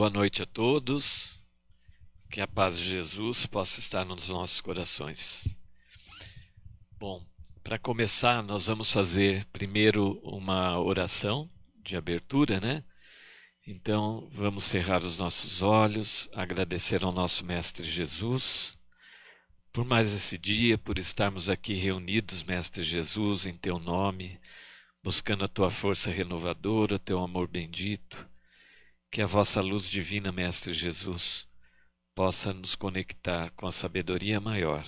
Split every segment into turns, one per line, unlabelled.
Boa noite a todos. Que a paz de Jesus possa estar nos nossos corações. Bom, para começar, nós vamos fazer primeiro uma oração de abertura, né? Então, vamos cerrar os nossos olhos, agradecer ao nosso Mestre Jesus por mais esse dia, por estarmos aqui reunidos, Mestre Jesus, em Teu nome, buscando a Tua força renovadora, Teu amor bendito, que a vossa luz divina, Mestre Jesus, possa nos conectar com a sabedoria maior,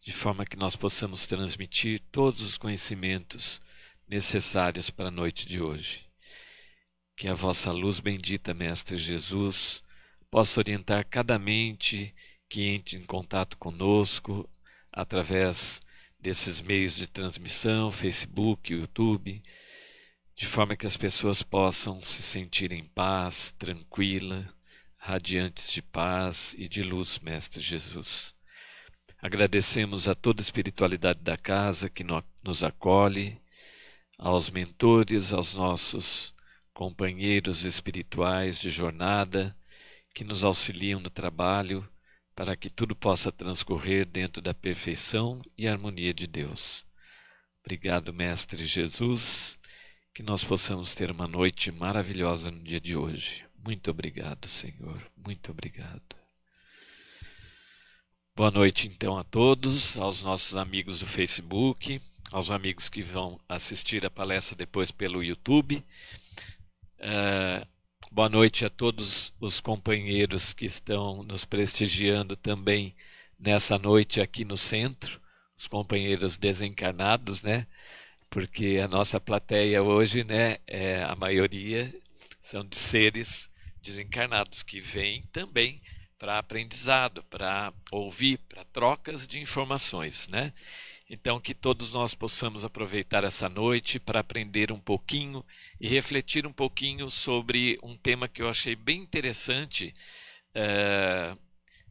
de forma que nós possamos transmitir todos os conhecimentos necessários para a noite de hoje. Que a vossa luz bendita, Mestre Jesus, possa orientar cada mente que entre em contato conosco através desses meios de transmissão, Facebook, YouTube, de forma que as pessoas possam se sentir em paz, tranquila, radiantes de paz e de luz, Mestre Jesus. Agradecemos a toda a espiritualidade da casa que nos acolhe, aos mentores, aos nossos companheiros espirituais de jornada que nos auxiliam no trabalho para que tudo possa transcorrer dentro da perfeição e harmonia de Deus. Obrigado, Mestre Jesus que nós possamos ter uma noite maravilhosa no dia de hoje. Muito obrigado, Senhor. Muito obrigado. Boa noite então a todos, aos nossos amigos do Facebook, aos amigos que vão assistir a palestra depois pelo YouTube. Uh, boa noite a todos os companheiros que estão nos prestigiando também nessa noite aqui no centro, os companheiros desencarnados, né? porque a nossa plateia hoje, né, é, a maioria são de seres desencarnados que vêm também para aprendizado, para ouvir, para trocas de informações, né? Então que todos nós possamos aproveitar essa noite para aprender um pouquinho e refletir um pouquinho sobre um tema que eu achei bem interessante, é,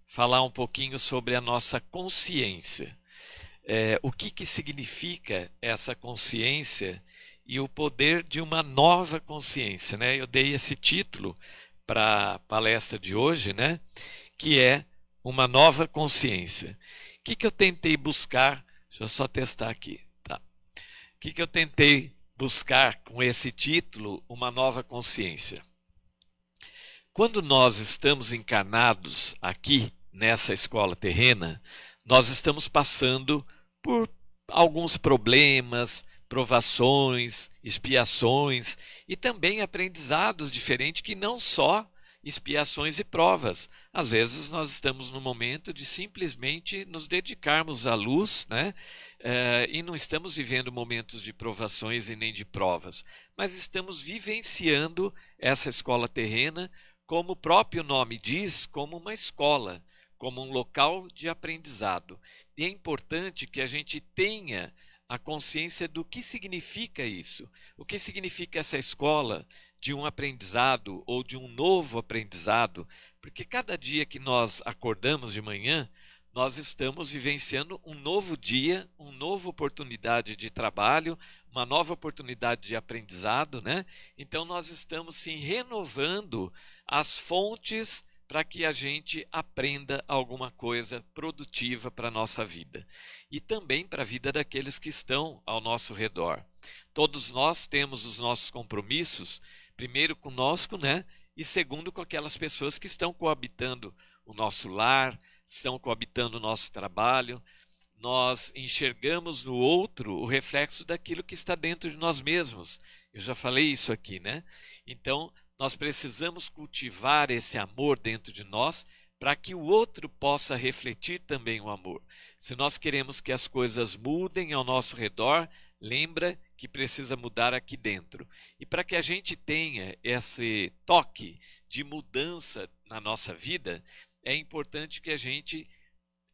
falar um pouquinho sobre a nossa consciência é, o que, que significa essa consciência e o poder de uma nova consciência. Né? Eu dei esse título para a palestra de hoje, né? que é Uma Nova Consciência. O que, que eu tentei buscar? Deixa eu só testar aqui. Tá. O que, que eu tentei buscar com esse título, Uma Nova Consciência? Quando nós estamos encarnados aqui, nessa escola terrena, nós estamos passando por alguns problemas, provações, expiações e também aprendizados diferentes que não só expiações e provas. Às vezes nós estamos no momento de simplesmente nos dedicarmos à luz, né? É, e não estamos vivendo momentos de provações e nem de provas, mas estamos vivenciando essa escola terrena, como o próprio nome diz, como uma escola, como um local de aprendizado. E é importante que a gente tenha a consciência do que significa isso. O que significa essa escola de um aprendizado ou de um novo aprendizado? Porque cada dia que nós acordamos de manhã, nós estamos vivenciando um novo dia, uma nova oportunidade de trabalho, uma nova oportunidade de aprendizado, né? Então nós estamos sim renovando as fontes para que a gente aprenda alguma coisa produtiva para a nossa vida e também para a vida daqueles que estão ao nosso redor. Todos nós temos os nossos compromissos, primeiro conosco, né? E segundo com aquelas pessoas que estão coabitando o nosso lar, estão coabitando o nosso trabalho. Nós enxergamos no outro o reflexo daquilo que está dentro de nós mesmos. Eu já falei isso aqui, né? Então, nós precisamos cultivar esse amor dentro de nós para que o outro possa refletir também o amor. Se nós queremos que as coisas mudem ao nosso redor, lembra que precisa mudar aqui dentro. E para que a gente tenha esse toque de mudança na nossa vida, é importante que a gente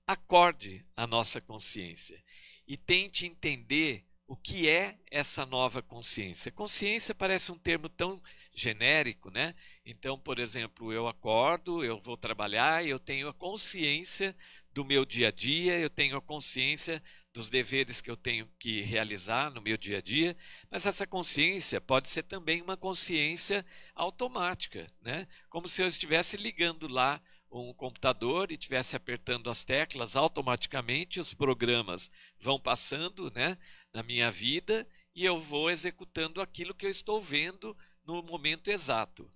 acorde a nossa consciência e tente entender o que é essa nova consciência. Consciência parece um termo tão genérico, né? Então, por exemplo, eu acordo, eu vou trabalhar, eu tenho a consciência do meu dia a dia, eu tenho a consciência dos deveres que eu tenho que realizar no meu dia a dia, mas essa consciência pode ser também uma consciência automática, né? Como se eu estivesse ligando lá um computador e estivesse apertando as teclas, automaticamente os programas vão passando, né, na minha vida e eu vou executando aquilo que eu estou vendo no momento exato.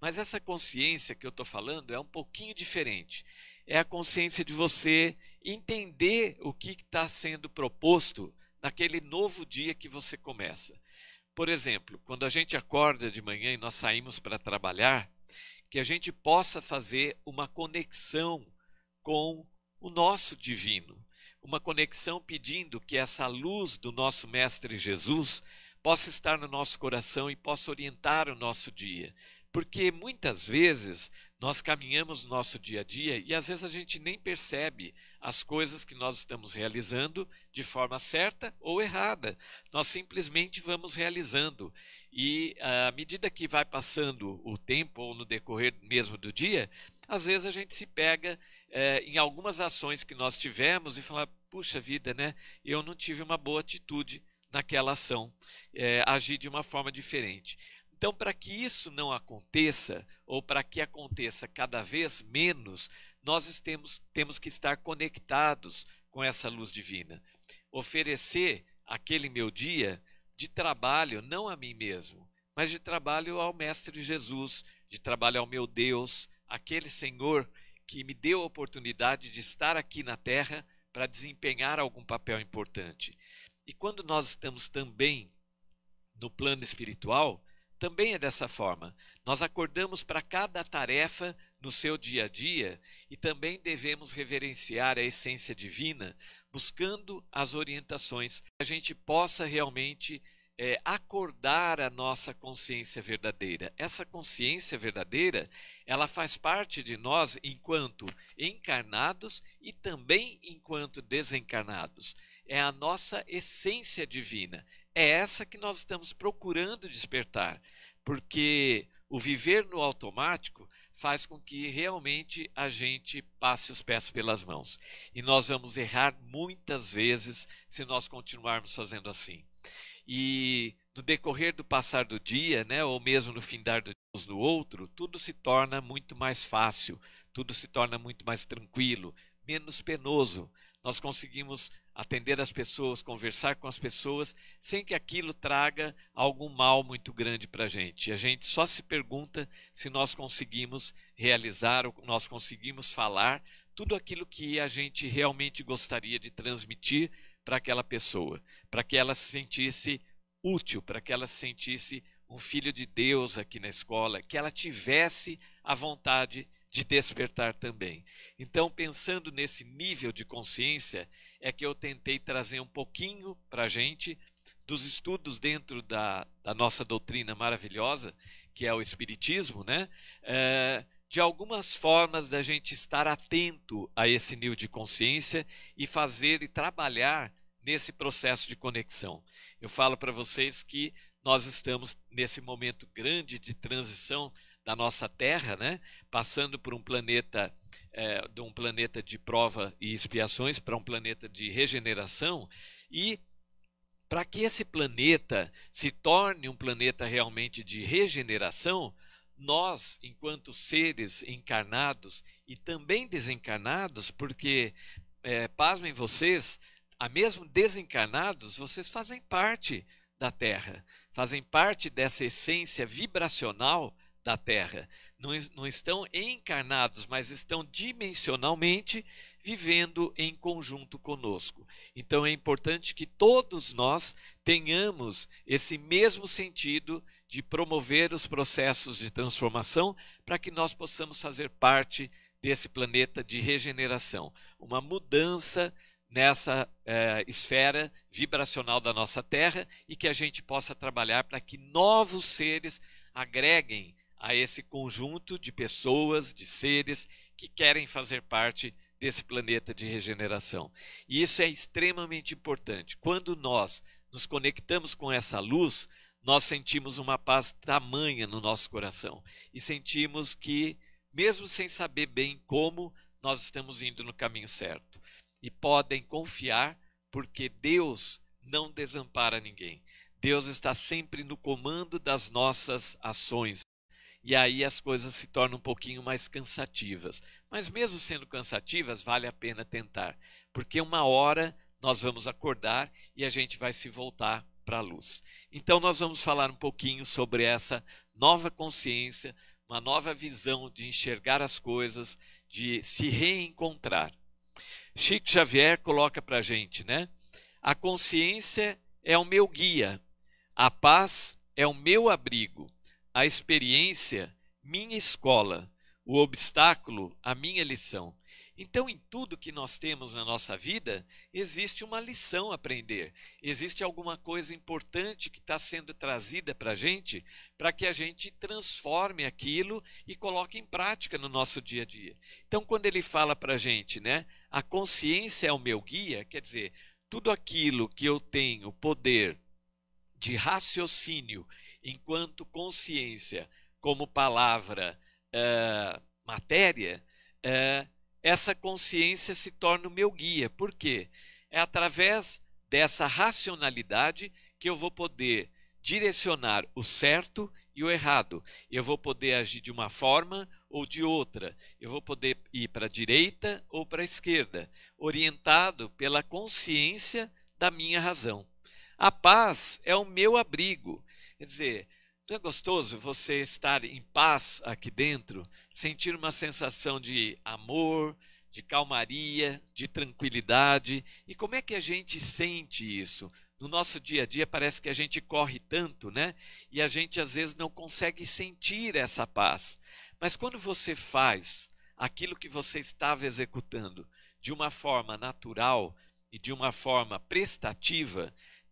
Mas essa consciência que eu estou falando é um pouquinho diferente. É a consciência de você entender o que está sendo proposto naquele novo dia que você começa. Por exemplo, quando a gente acorda de manhã e nós saímos para trabalhar, que a gente possa fazer uma conexão com o nosso divino, uma conexão pedindo que essa luz do nosso mestre Jesus possa estar no nosso coração e possa orientar o nosso dia. Porque muitas vezes nós caminhamos nosso dia a dia e às vezes a gente nem percebe as coisas que nós estamos realizando de forma certa ou errada. Nós simplesmente vamos realizando. E à medida que vai passando o tempo ou no decorrer mesmo do dia, às vezes a gente se pega é, em algumas ações que nós tivemos e fala: puxa vida, né? Eu não tive uma boa atitude naquela ação, é, agir de uma forma diferente. Então, para que isso não aconteça, ou para que aconteça cada vez menos, nós temos, temos que estar conectados com essa luz divina. Oferecer aquele meu dia de trabalho, não a mim mesmo, mas de trabalho ao Mestre Jesus, de trabalho ao meu Deus, aquele Senhor que me deu a oportunidade de estar aqui na Terra para desempenhar algum papel importante. E quando nós estamos também no plano espiritual, também é dessa forma. Nós acordamos para cada tarefa no seu dia a dia e também devemos reverenciar a essência divina, buscando as orientações, que a gente possa realmente é, acordar a nossa consciência verdadeira. Essa consciência verdadeira, ela faz parte de nós enquanto encarnados e também enquanto desencarnados é a nossa essência divina. É essa que nós estamos procurando despertar, porque o viver no automático faz com que realmente a gente passe os pés pelas mãos. E nós vamos errar muitas vezes se nós continuarmos fazendo assim. E no decorrer do passar do dia, né, ou mesmo no findar do dia do outro, tudo se torna muito mais fácil, tudo se torna muito mais tranquilo, menos penoso. Nós conseguimos atender as pessoas, conversar com as pessoas, sem que aquilo traga algum mal muito grande para a gente. A gente só se pergunta se nós conseguimos realizar, nós conseguimos falar tudo aquilo que a gente realmente gostaria de transmitir para aquela pessoa, para que ela se sentisse útil, para que ela se sentisse um filho de Deus aqui na escola, que ela tivesse a vontade de de despertar também. Então, pensando nesse nível de consciência, é que eu tentei trazer um pouquinho para a gente dos estudos dentro da, da, nossa doutrina maravilhosa, que é o Espiritismo, né? É, de algumas formas da gente estar atento a esse nível de consciência e fazer e trabalhar nesse processo de conexão. Eu falo para vocês que nós estamos nesse momento grande de transição da nossa Terra, né? passando por um planeta é, de um planeta de prova e expiações para um planeta de regeneração e para que esse planeta se torne um planeta realmente de regeneração, nós, enquanto seres encarnados e também desencarnados, porque, é, pasmem vocês, a mesmo desencarnados, vocês fazem parte da Terra, fazem parte dessa essência vibracional da Terra. Não, não estão encarnados, mas estão dimensionalmente vivendo em conjunto conosco. Então é importante que todos nós tenhamos esse mesmo sentido de promover os processos de transformação para que nós possamos fazer parte desse planeta de regeneração, uma mudança nessa eh, esfera vibracional da nossa Terra e que a gente possa trabalhar para que novos seres agreguem a esse conjunto de pessoas, de seres que querem fazer parte desse planeta de regeneração. E isso é extremamente importante. Quando nós nos conectamos com essa luz, nós sentimos uma paz tamanha no nosso coração e sentimos que, mesmo sem saber bem como, nós estamos indo no caminho certo. E podem confiar, porque Deus não desampara ninguém. Deus está sempre no comando das nossas ações e aí as coisas se tornam um pouquinho mais cansativas. Mas mesmo sendo cansativas, vale a pena tentar, porque uma hora nós vamos acordar e a gente vai se voltar para a luz. Então nós vamos falar um pouquinho sobre essa nova consciência, uma nova visão de enxergar as coisas, de se reencontrar. Chico Xavier coloca para a gente, né? A consciência é o meu guia, a paz é o meu abrigo, a experiência, minha escola, o obstáculo, a minha lição. Então, em tudo que nós temos na nossa vida, existe uma lição a aprender, existe alguma coisa importante que está sendo trazida para a gente, para que a gente transforme aquilo e coloque em prática no nosso dia a dia. Então, quando ele fala para a gente, né, a consciência é o meu guia, quer dizer, tudo aquilo que eu tenho poder de raciocínio enquanto consciência, como palavra eh, matéria, eh, essa consciência se torna o meu guia. Por quê? É através dessa racionalidade que eu vou poder direcionar o certo e o errado. Eu vou poder agir de uma forma ou de outra. Eu vou poder ir para a direita ou para a esquerda, orientado pela consciência da minha razão. A paz é o meu abrigo, Quer dizer, não é gostoso você estar em paz aqui dentro, sentir uma sensação de amor, de calmaria, de tranquilidade? E como é que a gente sente isso? No nosso dia a dia parece que a gente corre tanto, né? E a gente às vezes não consegue sentir essa paz. Mas quando você faz aquilo que você estava executando de uma forma natural e de uma forma prestativa,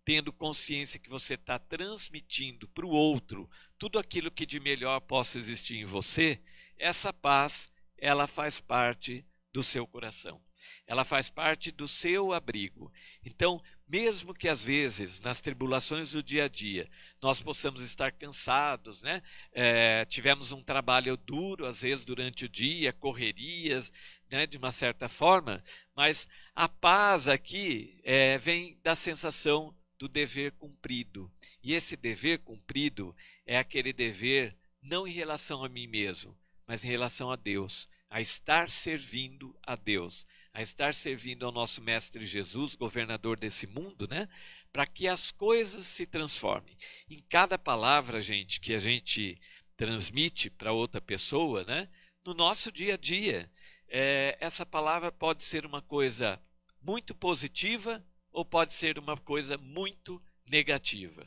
tendo consciência que você está transmitindo para o outro tudo aquilo que de melhor possa existir em você, essa paz ela faz parte do seu coração. Ela faz parte do seu abrigo. Então, mesmo que às vezes nas tribulações do dia a dia nós possamos estar cansados, né? É, tivemos um trabalho duro às vezes durante o dia, correrias, né? De uma certa forma, mas a paz aqui é, vem da sensação do dever cumprido. E esse dever cumprido é aquele dever não em relação a mim mesmo, mas em relação a Deus, a estar servindo a Deus, a estar servindo ao nosso mestre Jesus, governador desse mundo, né? Para que as coisas se transformem. Em cada palavra, gente, que a gente transmite para outra pessoa, né? No nosso dia a dia, é, essa palavra pode ser uma coisa muito positiva ou pode ser uma coisa muito negativa.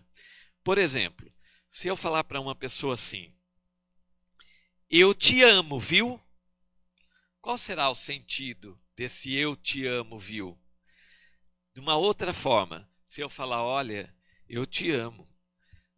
Por exemplo, se eu falar para uma pessoa assim: Eu te amo, viu? Qual será o sentido desse eu te amo, viu? De uma outra forma, se eu falar: Olha, eu te amo,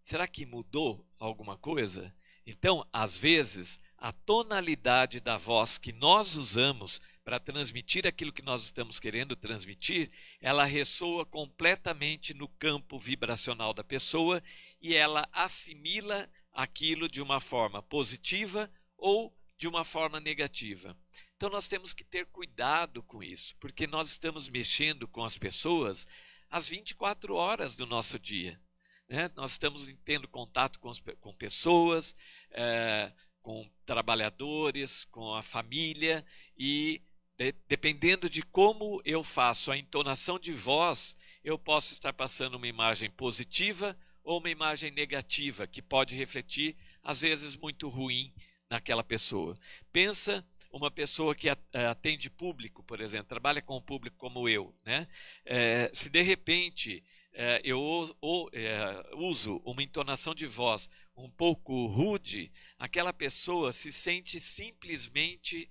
será que mudou alguma coisa? Então, às vezes, a tonalidade da voz que nós usamos para transmitir aquilo que nós estamos querendo transmitir, ela ressoa completamente no campo vibracional da pessoa e ela assimila aquilo de uma forma positiva ou de uma forma negativa. Então nós temos que ter cuidado com isso, porque nós estamos mexendo com as pessoas às 24 horas do nosso dia. Né? Nós estamos tendo contato com, as, com pessoas, é, com trabalhadores, com a família e de, dependendo de como eu faço a entonação de voz, eu posso estar passando uma imagem positiva ou uma imagem negativa que pode refletir às vezes muito ruim naquela pessoa. Pensa uma pessoa que eh, atende público, por exemplo, trabalha com o público como eu, né? É, se de repente é, eu ou, é, uso uma entonação de voz um pouco rude, aquela pessoa se sente simplesmente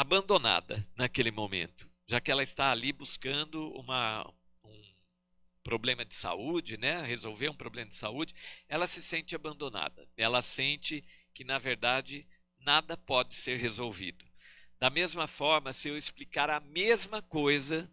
abandonada naquele momento, já que ela está ali buscando uma, um problema de saúde, né? resolver um problema de saúde, ela se sente abandonada. Ela sente que, na verdade, nada pode ser resolvido. Da mesma forma, se eu explicar a mesma coisa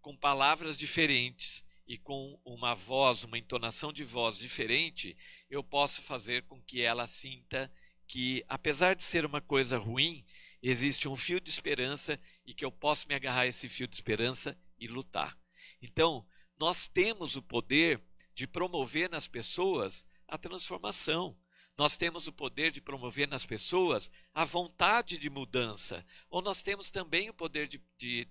com palavras diferentes e com uma voz, uma entonação de voz diferente, eu posso fazer com que ela sinta que, apesar de ser uma coisa ruim, existe um fio de esperança e que eu posso me agarrar a esse fio de esperança e lutar. Então, nós temos o poder de promover nas pessoas a transformação. Nós temos o poder de promover nas pessoas a vontade de mudança. Ou nós temos também o poder de, de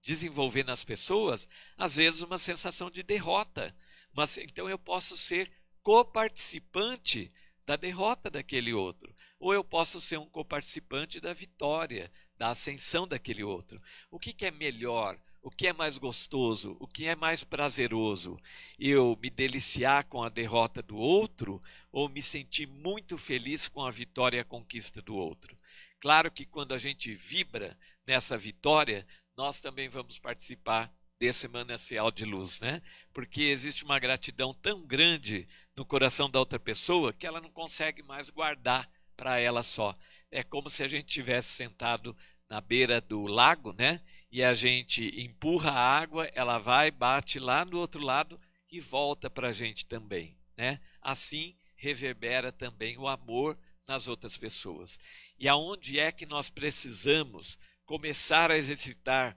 desenvolver nas pessoas, às vezes, uma sensação de derrota. Mas então eu posso ser coparticipante da derrota daquele outro, ou eu posso ser um coparticipante da vitória, da ascensão daquele outro. O que, que é melhor? O que é mais gostoso? O que é mais prazeroso? Eu me deliciar com a derrota do outro ou me sentir muito feliz com a vitória e a conquista do outro? Claro que quando a gente vibra nessa vitória, nós também vamos participar dê semanal é de luz, né? Porque existe uma gratidão tão grande no coração da outra pessoa que ela não consegue mais guardar para ela só. É como se a gente tivesse sentado na beira do lago, né? E a gente empurra a água, ela vai, bate lá no outro lado e volta para a gente também, né? Assim reverbera também o amor nas outras pessoas. E aonde é que nós precisamos começar a exercitar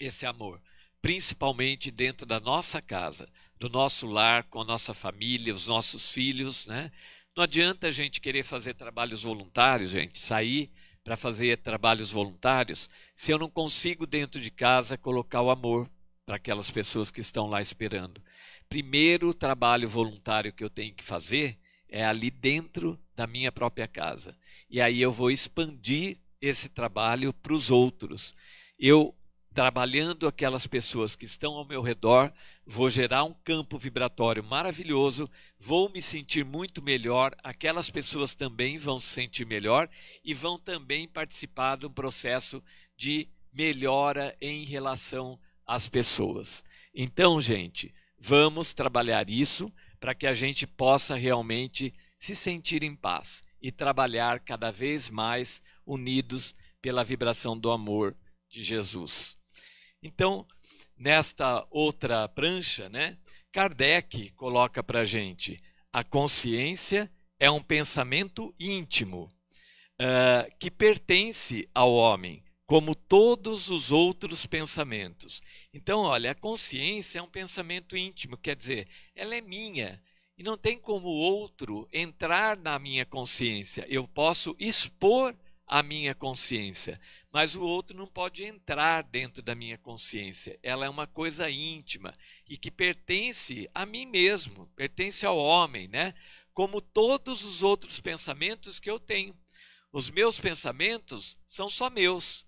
esse amor? principalmente dentro da nossa casa, do nosso lar, com a nossa família, os nossos filhos, né? Não adianta a gente querer fazer trabalhos voluntários, gente, sair para fazer trabalhos voluntários, se eu não consigo dentro de casa colocar o amor para aquelas pessoas que estão lá esperando. Primeiro trabalho voluntário que eu tenho que fazer é ali dentro da minha própria casa. E aí eu vou expandir esse trabalho para os outros. Eu trabalhando aquelas pessoas que estão ao meu redor, vou gerar um campo vibratório maravilhoso, vou me sentir muito melhor, aquelas pessoas também vão se sentir melhor e vão também participar de um processo de melhora em relação às pessoas. Então, gente, vamos trabalhar isso para que a gente possa realmente se sentir em paz e trabalhar cada vez mais unidos pela vibração do amor de Jesus. Então, nesta outra prancha, né, Kardec coloca para a gente: a consciência é um pensamento íntimo uh, que pertence ao homem, como todos os outros pensamentos. Então, olha, a consciência é um pensamento íntimo, quer dizer, ela é minha. E não tem como outro entrar na minha consciência. Eu posso expor a minha consciência, mas o outro não pode entrar dentro da minha consciência. Ela é uma coisa íntima e que pertence a mim mesmo, pertence ao homem, né? Como todos os outros pensamentos que eu tenho. Os meus pensamentos são só meus.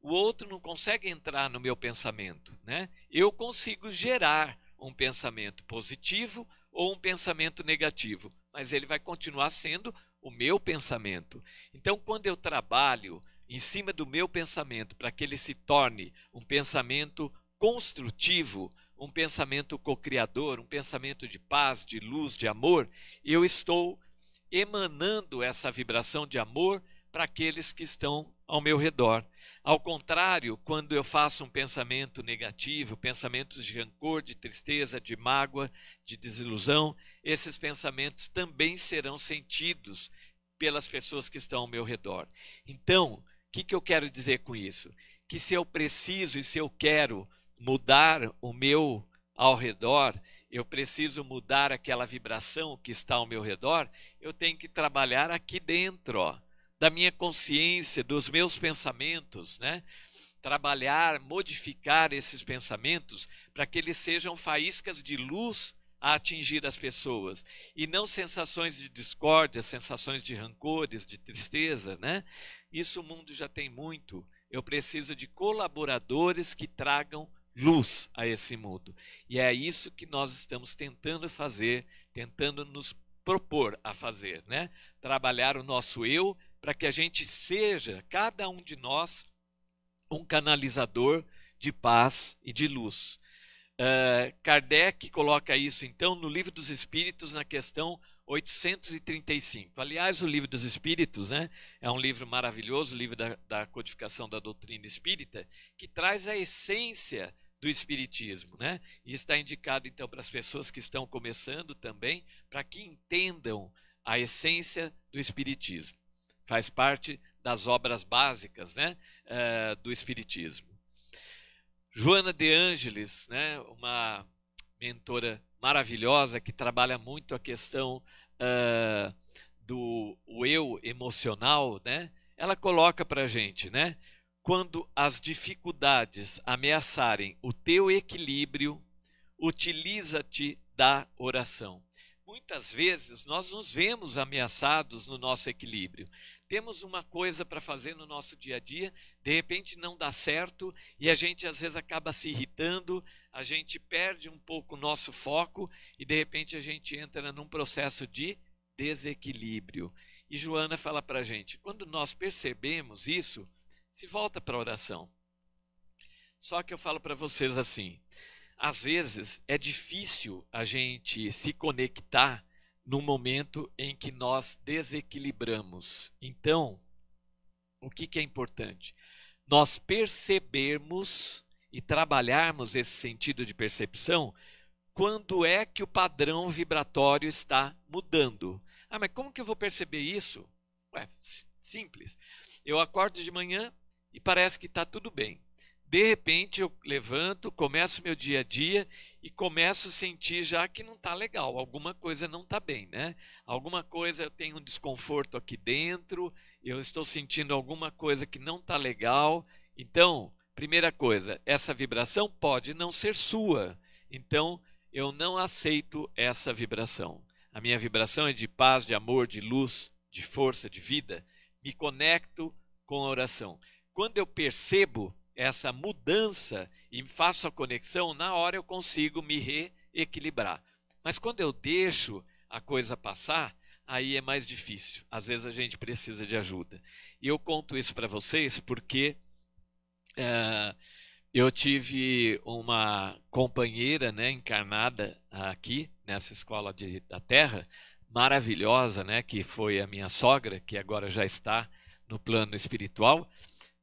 O outro não consegue entrar no meu pensamento, né? Eu consigo gerar um pensamento positivo ou um pensamento negativo, mas ele vai continuar sendo o meu pensamento. Então, quando eu trabalho em cima do meu pensamento para que ele se torne um pensamento construtivo, um pensamento co-criador, um pensamento de paz, de luz, de amor, eu estou emanando essa vibração de amor para aqueles que estão ao meu redor. Ao contrário, quando eu faço um pensamento negativo, pensamentos de rancor, de tristeza, de mágoa, de desilusão, esses pensamentos também serão sentidos pelas pessoas que estão ao meu redor. Então, o que, que eu quero dizer com isso? Que se eu preciso e se eu quero mudar o meu ao redor, eu preciso mudar aquela vibração que está ao meu redor, eu tenho que trabalhar aqui dentro. Ó da minha consciência, dos meus pensamentos, né? Trabalhar, modificar esses pensamentos para que eles sejam faíscas de luz a atingir as pessoas e não sensações de discórdia, sensações de rancores, de tristeza, né? Isso o mundo já tem muito. Eu preciso de colaboradores que tragam luz a esse mundo. E é isso que nós estamos tentando fazer, tentando nos propor a fazer, né? Trabalhar o nosso eu para que a gente seja, cada um de nós, um canalizador de paz e de luz. Uh, Kardec coloca isso, então, no Livro dos Espíritos, na questão 835. Aliás, o Livro dos Espíritos né, é um livro maravilhoso, o livro da, da codificação da doutrina espírita, que traz a essência do Espiritismo. Né? E está indicado, então, para as pessoas que estão começando também, para que entendam a essência do Espiritismo. Faz parte das obras básicas né, uh, do Espiritismo. Joana de Ângeles, né, uma mentora maravilhosa que trabalha muito a questão uh, do eu emocional, né, ela coloca para a gente, né, quando as dificuldades ameaçarem o teu equilíbrio, utiliza-te da oração. Muitas vezes nós nos vemos ameaçados no nosso equilíbrio temos uma coisa para fazer no nosso dia a dia, de repente não dá certo e a gente às vezes acaba se irritando, a gente perde um pouco o nosso foco e de repente a gente entra num processo de desequilíbrio. E Joana fala para a gente: quando nós percebemos isso, se volta para a oração. Só que eu falo para vocês assim: às vezes é difícil a gente se conectar no momento em que nós desequilibramos. Então, o que, que é importante? Nós percebermos e trabalharmos esse sentido de percepção quando é que o padrão vibratório está mudando. Ah, mas como que eu vou perceber isso? Ué, simples. Eu acordo de manhã e parece que está tudo bem. De repente eu levanto, começo meu dia a dia e começo a sentir já que não está legal, alguma coisa não está bem, né? Alguma coisa eu tenho um desconforto aqui dentro, eu estou sentindo alguma coisa que não está legal. Então, primeira coisa, essa vibração pode não ser sua. Então, eu não aceito essa vibração. A minha vibração é de paz, de amor, de luz, de força, de vida. Me conecto com a oração. Quando eu percebo essa mudança e faço a conexão, na hora eu consigo me reequilibrar. Mas quando eu deixo a coisa passar, aí é mais difícil. Às vezes a gente precisa de ajuda. E eu conto isso para vocês porque é, eu tive uma companheira né, encarnada aqui, nessa escola de, da Terra, maravilhosa, né, que foi a minha sogra, que agora já está no plano espiritual.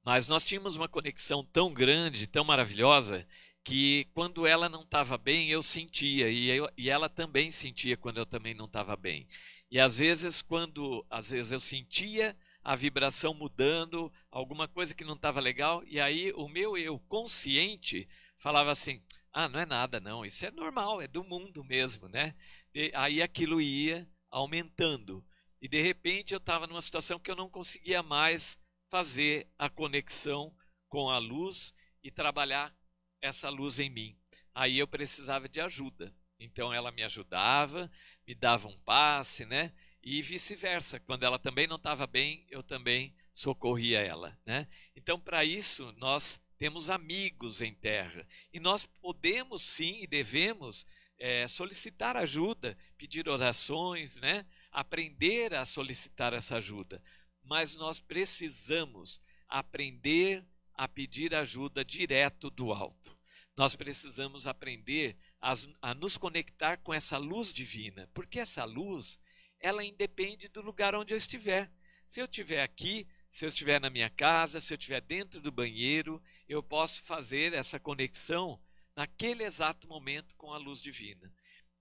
Mas nós tínhamos uma conexão tão grande, tão maravilhosa, que quando ela não estava bem, eu sentia, e, eu, e ela também sentia quando eu também não estava bem. E às vezes, quando às vezes eu sentia a vibração mudando, alguma coisa que não estava legal, e aí o meu eu consciente falava assim: ah, não é nada, não, isso é normal, é do mundo mesmo, né? E aí aquilo ia aumentando. E de repente eu estava numa situação que eu não conseguia mais fazer a conexão com a luz e trabalhar essa luz em mim. Aí eu precisava de ajuda. Então ela me ajudava, me dava um passe, né? E vice-versa. Quando ela também não estava bem, eu também socorria ela, né? Então para isso nós temos amigos em terra e nós podemos sim e devemos é, solicitar ajuda, pedir orações, né? Aprender a solicitar essa ajuda mas nós precisamos aprender a pedir ajuda direto do alto. Nós precisamos aprender a, a, nos conectar com essa luz divina, porque essa luz, ela independe do lugar onde eu estiver. Se eu estiver aqui, se eu estiver na minha casa, se eu estiver dentro do banheiro, eu posso fazer essa conexão naquele exato momento com a luz divina.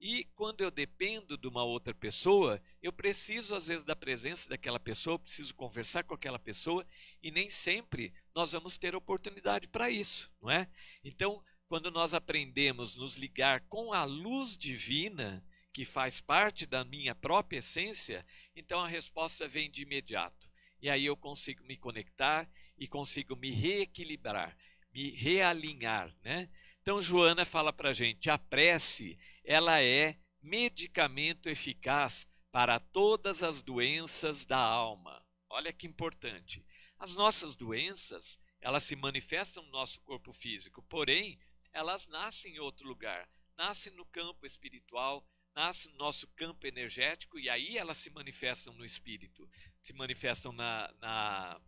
E quando eu dependo de uma outra pessoa, eu preciso às vezes da presença daquela pessoa, preciso conversar com aquela pessoa e nem sempre nós vamos ter oportunidade para isso, não é? Então, quando nós aprendemos nos ligar com a luz divina, que faz parte da minha própria essência, então a resposta vem de imediato. E aí eu consigo me conectar e consigo me reequilibrar, me realinhar, né? Então Joana fala para a gente, a prece, ela é medicamento eficaz para todas as doenças da alma. Olha que importante. As nossas doenças, elas se manifestam no nosso corpo físico, porém, elas nascem em outro lugar, nascem no campo espiritual, nascem no nosso campo energético e aí elas se manifestam no espírito, se manifestam na, na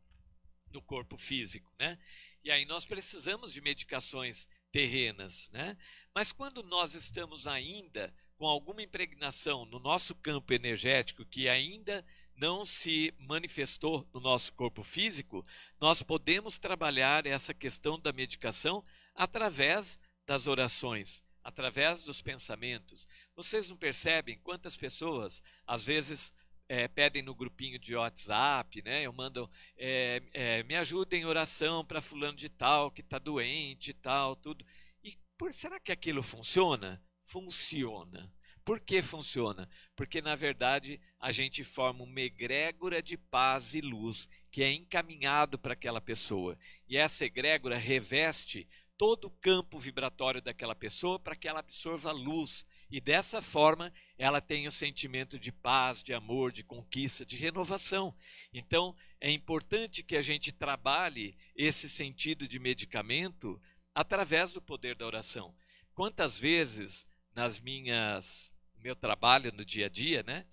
no corpo físico, né? E aí nós precisamos de medicações terrenas, né? Mas quando nós estamos ainda com alguma impregnação no nosso campo energético que ainda não se manifestou no nosso corpo físico, nós podemos trabalhar essa questão da medicação através das orações, através dos pensamentos. Vocês não percebem quantas pessoas, às vezes, é, pedem no grupinho de WhatsApp, né? Eu mando, é, é, me ajudem em oração para fulano de tal que está doente e tal, tudo. E por, será que aquilo funciona? Funciona. Por que funciona? Porque, na verdade, a gente forma uma egrégora de paz e luz que é encaminhado para aquela pessoa. E essa egrégora reveste todo o campo vibratório daquela pessoa para que ela absorva luz, e dessa forma, ela tem o sentimento de paz, de amor, de conquista, de renovação. Então, é importante que a gente trabalhe esse sentido de medicamento através do poder da oração. Quantas vezes nas minhas meu trabalho no dia a dia, né?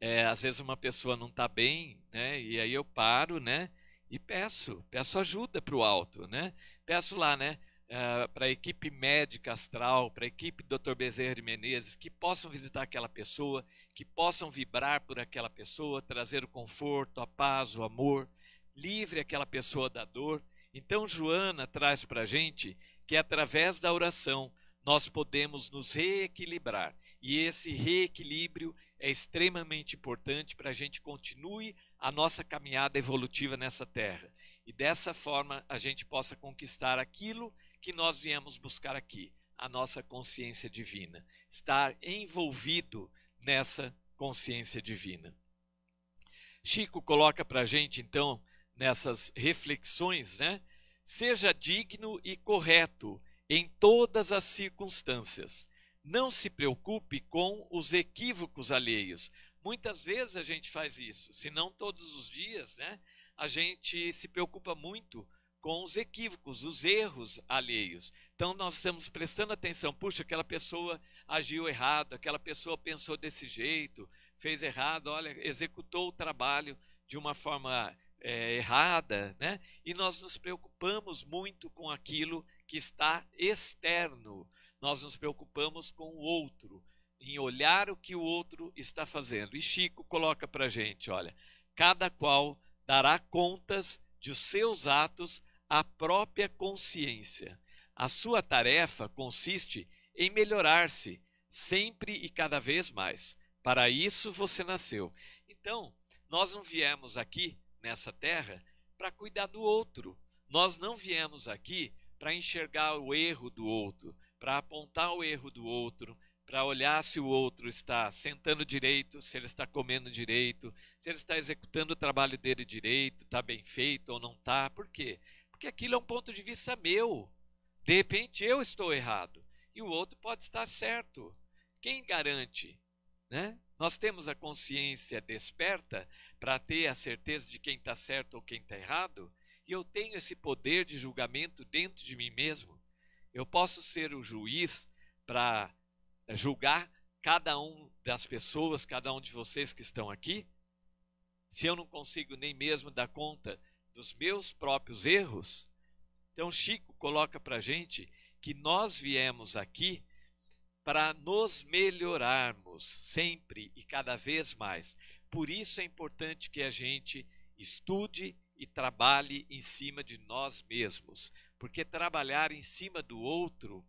É, às vezes uma pessoa não está bem, né? E aí eu paro, né? E peço, peço ajuda para o alto, né? Peço lá, né? Eh, para a equipe médica astral, para a equipe Dr. Bezerra de Menezes, que possam visitar aquela pessoa, que possam vibrar por aquela pessoa, trazer o conforto, a paz, o amor, livre aquela pessoa da dor. Então, Joana traz para a gente que através da oração nós podemos nos reequilibrar. E esse reequilíbrio é extremamente importante para a gente continue a nossa caminhada evolutiva nessa terra. E dessa forma a gente possa conquistar aquilo que nós viemos buscar aqui, a nossa consciência divina, estar envolvido nessa consciência divina. Chico coloca para a gente, então, nessas reflexões, né? Seja digno e correto em todas as circunstâncias. Não se preocupe com os equívocos alheios. Muitas vezes a gente faz isso, se não todos os dias, né? A gente se preocupa muito com os equívocos, os erros alheios. Então nós estamos prestando atenção, puxa, aquela pessoa agiu errado, aquela pessoa pensou desse jeito, fez errado, olha, executou o trabalho de uma forma é, errada, né? E nós nos preocupamos muito com aquilo que está externo. Nós nos preocupamos com o outro, em olhar o que o outro está fazendo. E Chico coloca para gente, olha, cada qual dará contas de seus atos a própria consciência. A sua tarefa consiste em melhorar-se sempre e cada vez mais. Para isso você nasceu. Então, nós não viemos aqui nessa terra para cuidar do outro. Nós não viemos aqui para enxergar o erro do outro, para apontar o erro do outro, para olhar se o outro está sentando direito, se ele está comendo direito, se ele está executando o trabalho dele direito, está bem feito ou não está. Por quê? porque aquilo é um ponto de vista meu. De repente eu estou errado e o outro pode estar certo. Quem garante? Né? Nós temos a consciência desperta para ter a certeza de quem está certo ou quem está errado, e eu tenho esse poder de julgamento dentro de mim mesmo. Eu posso ser o juiz para julgar cada um das pessoas, cada um de vocês que estão aqui, se eu não consigo nem mesmo dar conta dos meus próprios erros. Então, Chico coloca para gente que nós viemos aqui para nos melhorarmos sempre e cada vez mais. Por isso é importante que a gente estude e trabalhe em cima de nós mesmos, porque trabalhar em cima do outro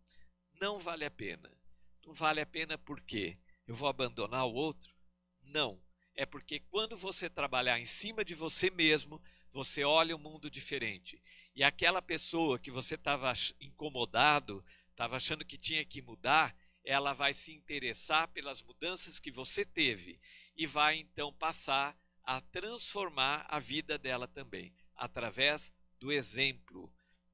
não vale a pena. Não vale a pena porque eu vou abandonar o outro? Não. É porque quando você trabalhar em cima de você mesmo, você olha o um mundo diferente. E aquela pessoa que você estava incomodado, estava achando que tinha que mudar, ela vai se interessar pelas mudanças que você teve e vai então passar a transformar a vida dela também, através do exemplo.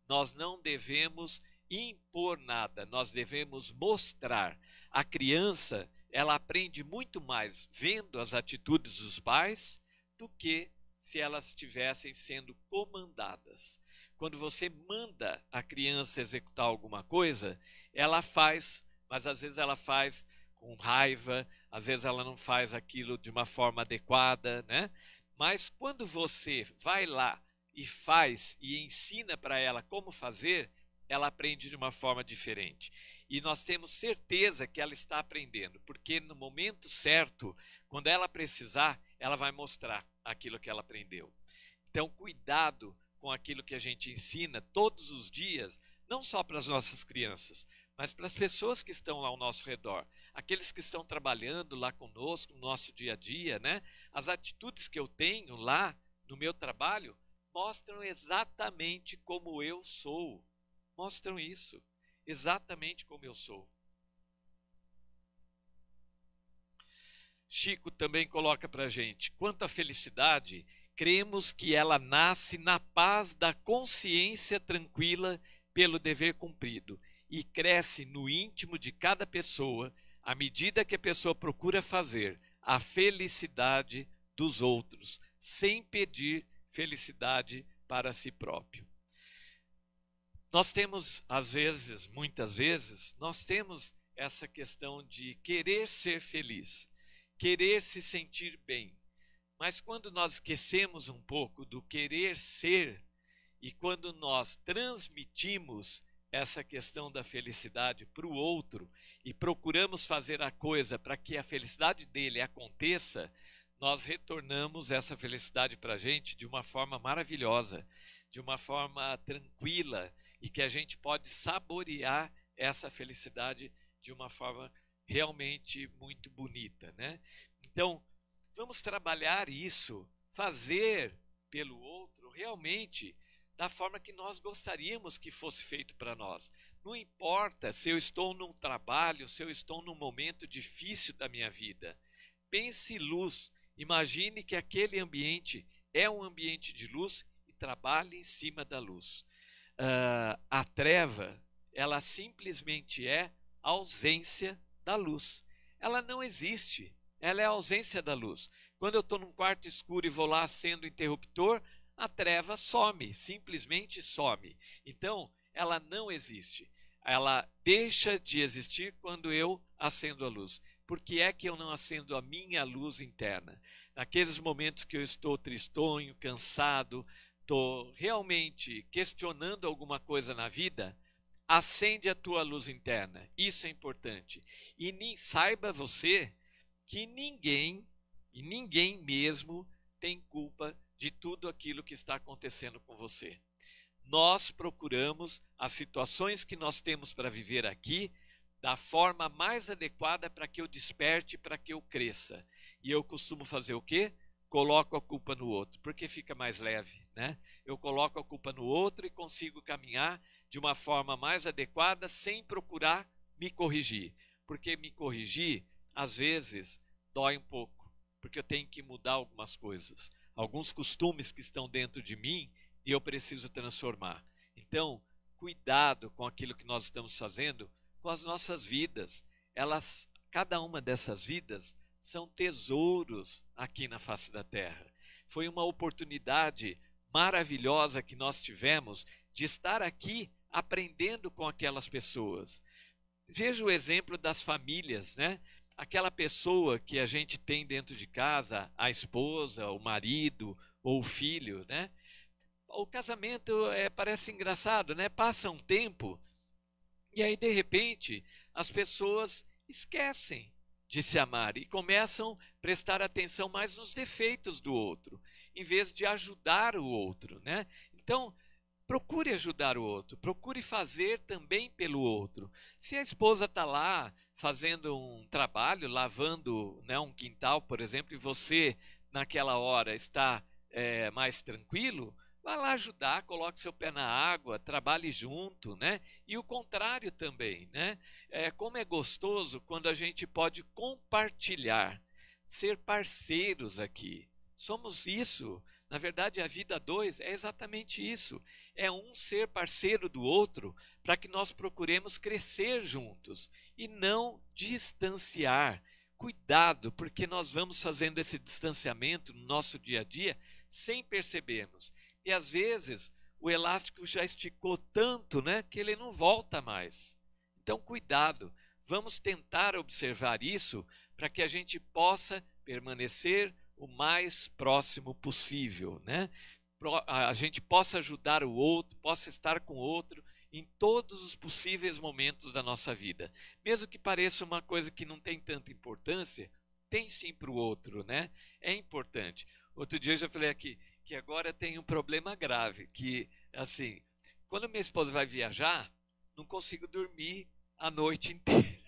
Nós não devemos impor nada, nós devemos mostrar. A criança, ela aprende muito mais vendo as atitudes dos pais do que se elas estivessem sendo comandadas. Quando você manda a criança executar alguma coisa, ela faz, mas às vezes ela faz com raiva, às vezes ela não faz aquilo de uma forma adequada, né? Mas quando você vai lá e faz e ensina para ela como fazer, ela aprende de uma forma diferente. E nós temos certeza que ela está aprendendo, porque no momento certo, quando ela precisar, ela vai mostrar aquilo que ela aprendeu. Então, cuidado com aquilo que a gente ensina todos os dias, não só para as nossas crianças, mas para as pessoas que estão lá ao nosso redor, aqueles que estão trabalhando lá conosco no nosso dia a dia, né? As atitudes que eu tenho lá no meu trabalho mostram exatamente como eu sou. Mostram isso, exatamente como eu sou. Chico também coloca para gente: quanto à felicidade, cremos que ela nasce na paz da consciência tranquila pelo dever cumprido e cresce no íntimo de cada pessoa à medida que a pessoa procura fazer a felicidade dos outros, sem pedir felicidade para si próprio. Nós temos, às vezes, muitas vezes, nós temos essa questão de querer ser feliz querer se sentir bem. Mas quando nós esquecemos um pouco do querer ser e quando nós transmitimos essa questão da felicidade para o outro e procuramos fazer a coisa para que a felicidade dele aconteça, nós retornamos essa felicidade para a gente de uma forma maravilhosa, de uma forma tranquila e que a gente pode saborear essa felicidade de uma forma realmente muito bonita, né? Então, vamos trabalhar isso, fazer pelo outro realmente da forma que nós gostaríamos que fosse feito para nós. Não importa se eu estou num trabalho, se eu estou num momento difícil da minha vida. Pense luz, imagine que aquele ambiente é um ambiente de luz e trabalhe em cima da luz. Uh, a treva, ela simplesmente é ausência da luz. Ela não existe. Ela é a ausência da luz. Quando eu estou num quarto escuro e vou lá acendo o interruptor, a treva some, simplesmente some. Então, ela não existe. Ela deixa de existir quando eu acendo a luz. Por que é que eu não acendo a minha luz interna? Naqueles momentos que eu estou tristonho, cansado, estou realmente questionando alguma coisa na vida, acende a tua luz interna. Isso é importante. E nem, saiba você que ninguém, e ninguém mesmo, tem culpa de tudo aquilo que está acontecendo com você. Nós procuramos as situações que nós temos para viver aqui da forma mais adequada para que eu desperte, para que eu cresça. E eu costumo fazer o quê? Coloco a culpa no outro, porque fica mais leve, né? Eu coloco a culpa no outro e consigo caminhar de uma forma mais adequada sem procurar me corrigir. Porque me corrigir, às vezes, dói um pouco, porque eu tenho que mudar algumas coisas, alguns costumes que estão dentro de mim e eu preciso transformar. Então, cuidado com aquilo que nós estamos fazendo com as nossas vidas. Elas, cada uma dessas vidas são tesouros aqui na face da terra. Foi uma oportunidade maravilhosa que nós tivemos de estar aqui aprendendo com aquelas pessoas. Veja o exemplo das famílias, né? Aquela pessoa que a gente tem dentro de casa, a esposa, o marido ou o filho, né? O casamento é, parece engraçado, né? Passa um tempo e aí de repente as pessoas esquecem de se amar e começam a prestar atenção mais nos defeitos do outro, em vez de ajudar o outro, né? Então, Procure ajudar o outro, procure fazer também pelo outro. Se a esposa está lá fazendo um trabalho, lavando né, um quintal, por exemplo, e você naquela hora está é, mais tranquilo, vá lá ajudar, coloque seu pé na água, trabalhe junto, né? E o contrário também, né? É, como é gostoso quando a gente pode compartilhar, ser parceiros aqui. Somos isso. Na verdade, a vida dois é exatamente isso: é um ser parceiro do outro para que nós procuremos crescer juntos e não distanciar. Cuidado, porque nós vamos fazendo esse distanciamento no nosso dia a dia sem percebermos. E às vezes o elástico já esticou tanto né, que ele não volta mais. Então, cuidado, vamos tentar observar isso para que a gente possa permanecer o mais próximo possível, né? A gente possa ajudar o outro, possa estar com o outro em todos os possíveis momentos da nossa vida. Mesmo que pareça uma coisa que não tem tanta importância, tem sim para o outro, né? É importante. Outro dia eu já falei aqui que agora tem um problema grave, que assim, quando minha esposa vai viajar, não consigo dormir a noite inteira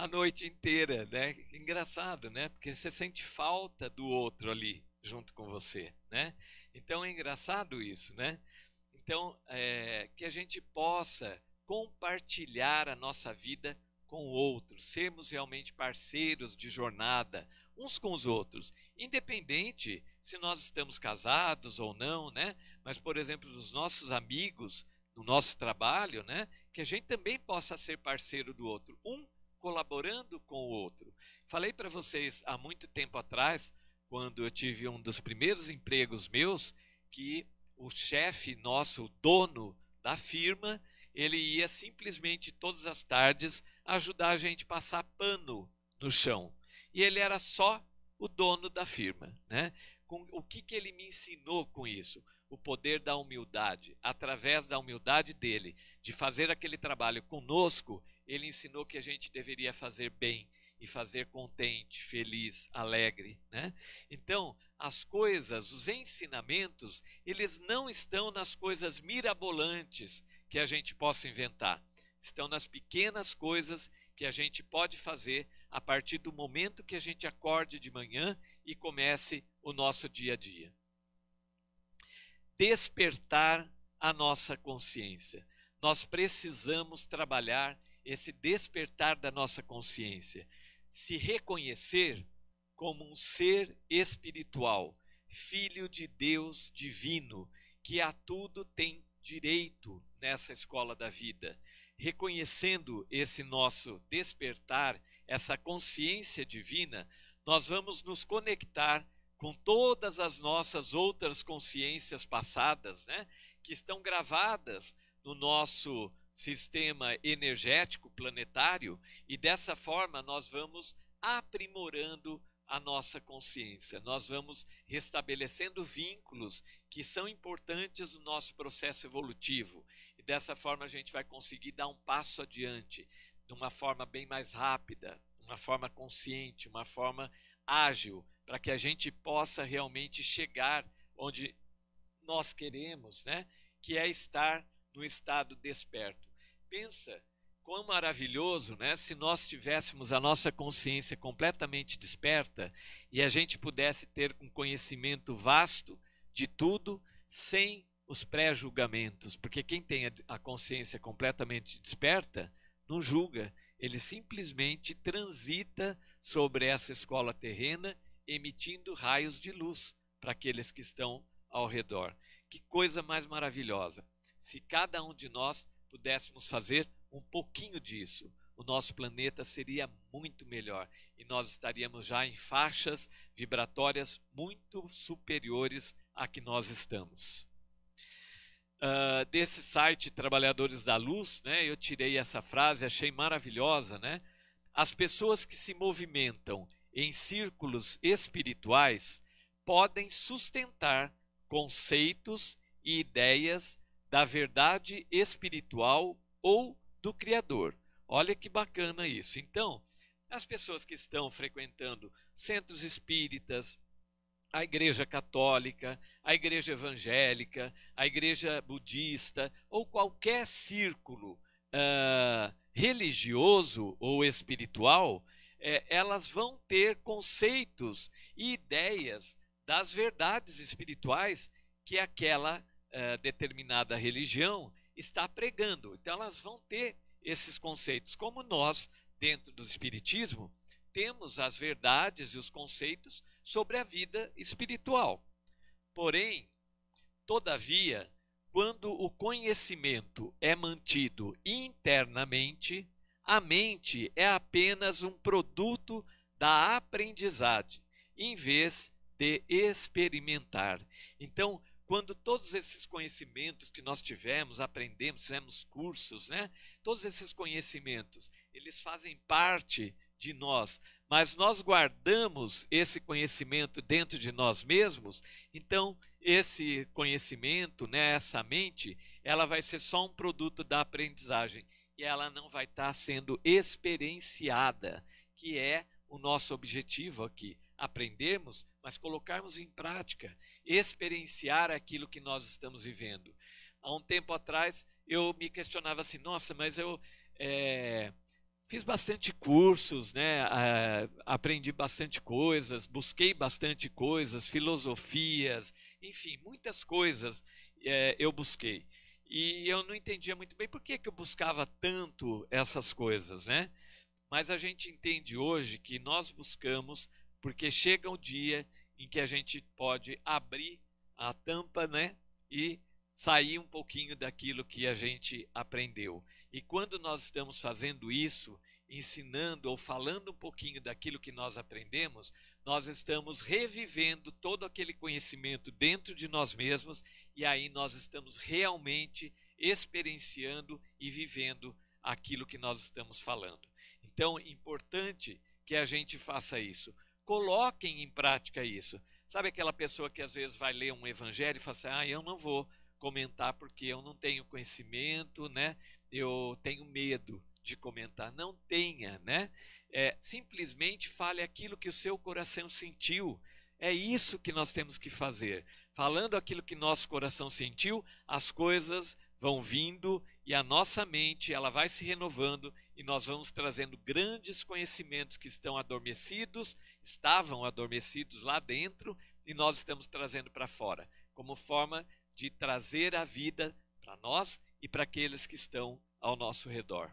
a noite inteira, né? Engraçado, né? Porque você sente falta do outro ali junto com você, né? Então é engraçado isso, né? Então é, que a gente possa compartilhar a nossa vida com o outro, sermos realmente parceiros de jornada uns com os outros, independente se nós estamos casados ou não, né? Mas por exemplo, dos nossos amigos, do nosso trabalho, né? Que a gente também possa ser parceiro do outro, um colaborando com o outro. Falei para vocês há muito tempo atrás, quando eu tive um dos primeiros empregos meus, que o chefe nosso, o dono da firma, ele ia simplesmente todas as tardes ajudar a gente a passar pano no chão. E ele era só o dono da firma, né? Com, o que, que ele me ensinou com isso? O poder da humildade. Através da humildade dele, de fazer aquele trabalho conosco, ele ensinou que a gente deveria fazer bem e fazer contente, feliz, alegre, né? Então, as coisas, os ensinamentos, eles não estão nas coisas mirabolantes que a gente possa inventar. Estão nas pequenas coisas que a gente pode fazer a partir do momento que a gente acorde de manhã e comece o nosso dia a dia. Despertar a nossa consciência. Nós precisamos trabalhar esse despertar da nossa consciência, se reconhecer como um ser espiritual, filho de Deus divino, que a tudo tem direito nessa escola da vida. Reconhecendo esse nosso despertar, essa consciência divina, nós vamos nos conectar com todas as nossas outras consciências passadas, né, que estão gravadas no nosso sistema energético planetário e dessa forma nós vamos aprimorando a nossa consciência. Nós vamos restabelecendo vínculos que são importantes no nosso processo evolutivo. E dessa forma a gente vai conseguir dar um passo adiante, de uma forma bem mais rápida, uma forma consciente, uma forma ágil, para que a gente possa realmente chegar onde nós queremos, né? Que é estar no estado desperto. Pensa quão maravilhoso, né? Se nós tivéssemos a nossa consciência completamente desperta e a gente pudesse ter um conhecimento vasto de tudo sem os pré-julgamentos, porque quem tem a consciência completamente desperta não julga, ele simplesmente transita sobre essa escola terrena, emitindo raios de luz para aqueles que estão ao redor. Que coisa mais maravilhosa! Se cada um de nós pudéssemos fazer um pouquinho disso, o nosso planeta seria muito melhor e nós estaríamos já em faixas vibratórias muito superiores a que nós estamos. Uh, desse site Trabalhadores da Luz, né, eu tirei essa frase, achei maravilhosa. Né? As pessoas que se movimentam em círculos espirituais podem sustentar conceitos e ideias da verdade espiritual ou do Criador. Olha que bacana isso. Então, as pessoas que estão frequentando centros espíritas, a igreja católica, a igreja evangélica, a igreja budista ou qualquer círculo uh, religioso ou espiritual, é, elas vão ter conceitos e ideias das verdades espirituais que aquela eh, determinada religião está pregando. Então elas vão ter esses conceitos. Como nós, dentro do Espiritismo, temos as verdades e os conceitos sobre a vida espiritual. Porém, todavia, quando o conhecimento é mantido internamente, a mente é apenas um produto da aprendizagem, em vez de experimentar. Então, quando todos esses conhecimentos que nós tivemos, aprendemos, fizemos cursos, né? Todos esses conhecimentos, eles fazem parte de nós, mas nós guardamos esse conhecimento dentro de nós mesmos, então esse conhecimento, né, essa mente, ela vai ser só um produto da aprendizagem e ela não vai estar sendo experienciada, que é o nosso objetivo aqui aprendermos, mas colocarmos em prática, experienciar aquilo que nós estamos vivendo. Há um tempo atrás eu me questionava assim, nossa, mas eu é, fiz bastante cursos, né? Ah, aprendi bastante coisas, busquei bastante coisas, filosofias, enfim, muitas coisas é, eu busquei. E eu não entendia muito bem por que, que eu buscava tanto essas coisas, né? Mas a gente entende hoje que nós buscamos porque chega um dia em que a gente pode abrir a tampa, né, e sair um pouquinho daquilo que a gente aprendeu. E quando nós estamos fazendo isso, ensinando ou falando um pouquinho daquilo que nós aprendemos, nós estamos revivendo todo aquele conhecimento dentro de nós mesmos e aí nós estamos realmente experienciando e vivendo aquilo que nós estamos falando. Então, é importante que a gente faça isso coloquem em prática isso. Sabe aquela pessoa que às vezes vai ler um evangelho e fala assim: ah, eu não vou comentar porque eu não tenho conhecimento, né? Eu tenho medo de comentar. Não tenha, né? É, simplesmente fale aquilo que o seu coração sentiu. É isso que nós temos que fazer. Falando aquilo que nosso coração sentiu, as coisas vão vindo e a nossa mente ela vai se renovando e nós vamos trazendo grandes conhecimentos que estão adormecidos, estavam adormecidos lá dentro e nós estamos trazendo para fora, como forma de trazer a vida para nós e para aqueles que estão ao nosso redor.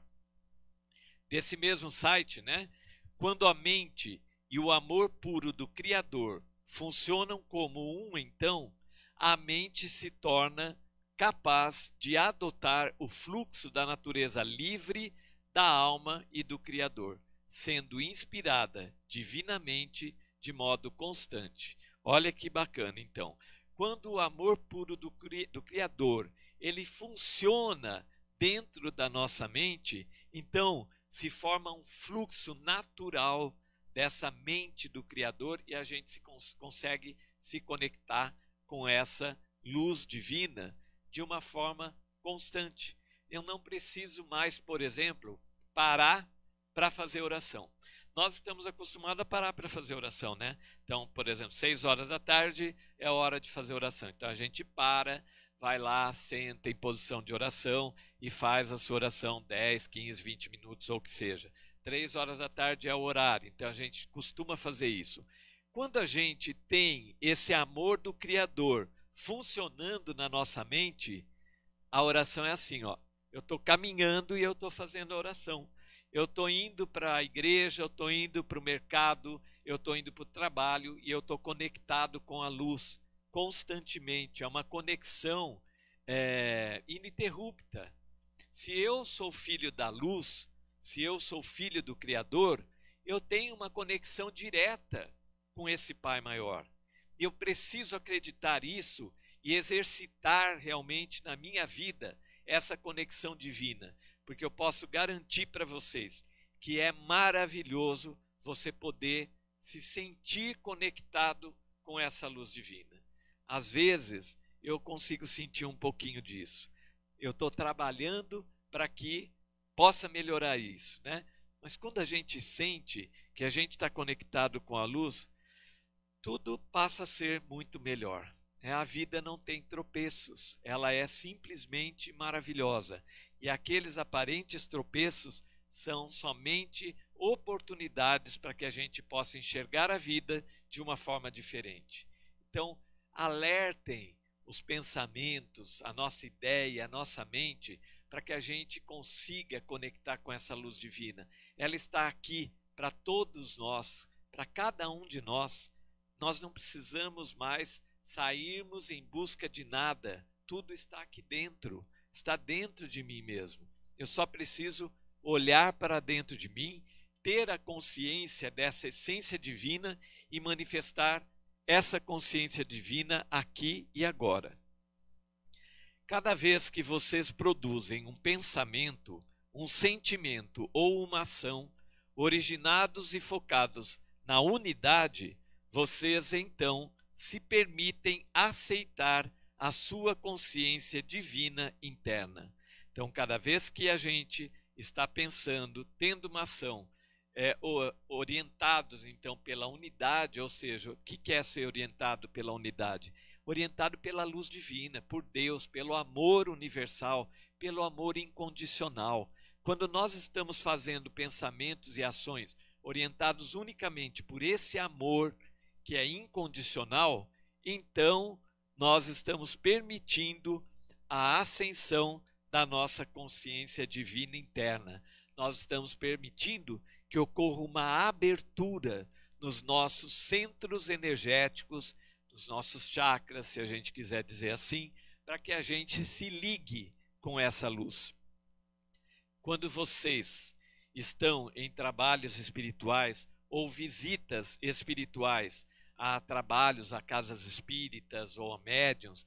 Desse mesmo site, né? Quando a mente e o amor puro do Criador funcionam como um, então a mente se torna capaz de adotar o fluxo da natureza livre da alma e do Criador, sendo inspirada divinamente de modo constante. Olha que bacana, então. Quando o amor puro do, do Criador ele funciona dentro da nossa mente, então se forma um fluxo natural dessa mente do Criador e a gente se cons consegue se conectar com essa luz divina de uma forma constante. Eu não preciso mais, por exemplo, parar para fazer oração. Nós estamos acostumados a parar para fazer oração, né? Então, por exemplo, seis horas da tarde é a hora de fazer oração. Então a gente para, vai lá, senta em posição de oração e faz a sua oração 10, 15, 20 minutos ou o que seja. Três horas da tarde é o horário, então a gente costuma fazer isso. Quando a gente tem esse amor do Criador funcionando na nossa mente, a oração é assim, ó. Eu estou caminhando e eu estou fazendo a oração. Eu estou indo para a igreja, eu estou indo para o mercado, eu estou indo para o trabalho e eu estou conectado com a luz constantemente. É uma conexão é, ininterrupta. Se eu sou filho da luz, se eu sou filho do Criador, eu tenho uma conexão direta com esse Pai maior eu preciso acreditar isso e exercitar realmente na minha vida essa conexão divina, porque eu posso garantir para vocês que é maravilhoso você poder se sentir conectado com essa luz divina. Às vezes eu consigo sentir um pouquinho disso. Eu estou trabalhando para que possa melhorar isso, né? Mas quando a gente sente que a gente está conectado com a luz, tudo passa a ser muito melhor. É, a vida não tem tropeços, ela é simplesmente maravilhosa. E aqueles aparentes tropeços são somente oportunidades para que a gente possa enxergar a vida de uma forma diferente. Então, alertem os pensamentos, a nossa ideia, a nossa mente, para que a gente consiga conectar com essa luz divina. Ela está aqui para todos nós, para cada um de nós nós não precisamos mais sairmos em busca de nada. Tudo está aqui dentro, está dentro de mim mesmo. Eu só preciso olhar para dentro de mim, ter a consciência dessa essência divina e manifestar essa consciência divina aqui e agora. Cada vez que vocês produzem um pensamento, um sentimento ou uma ação originados e focados na unidade, vocês então se permitem aceitar a sua consciência divina interna. Então, cada vez que a gente está pensando, tendo uma ação, é, orientados então pela unidade, ou seja, o que é ser orientado pela unidade? Orientado pela luz divina, por Deus, pelo amor universal, pelo amor incondicional. Quando nós estamos fazendo pensamentos e ações orientados unicamente por esse amor que é incondicional, então nós estamos permitindo a ascensão da nossa consciência divina interna. Nós estamos permitindo que ocorra uma abertura nos nossos centros energéticos, nos nossos chakras, se a gente quiser dizer assim, para que a gente se ligue com essa luz. Quando vocês estão em trabalhos espirituais ou visitas espirituais a trabalhos, a casas espíritas ou a médiums,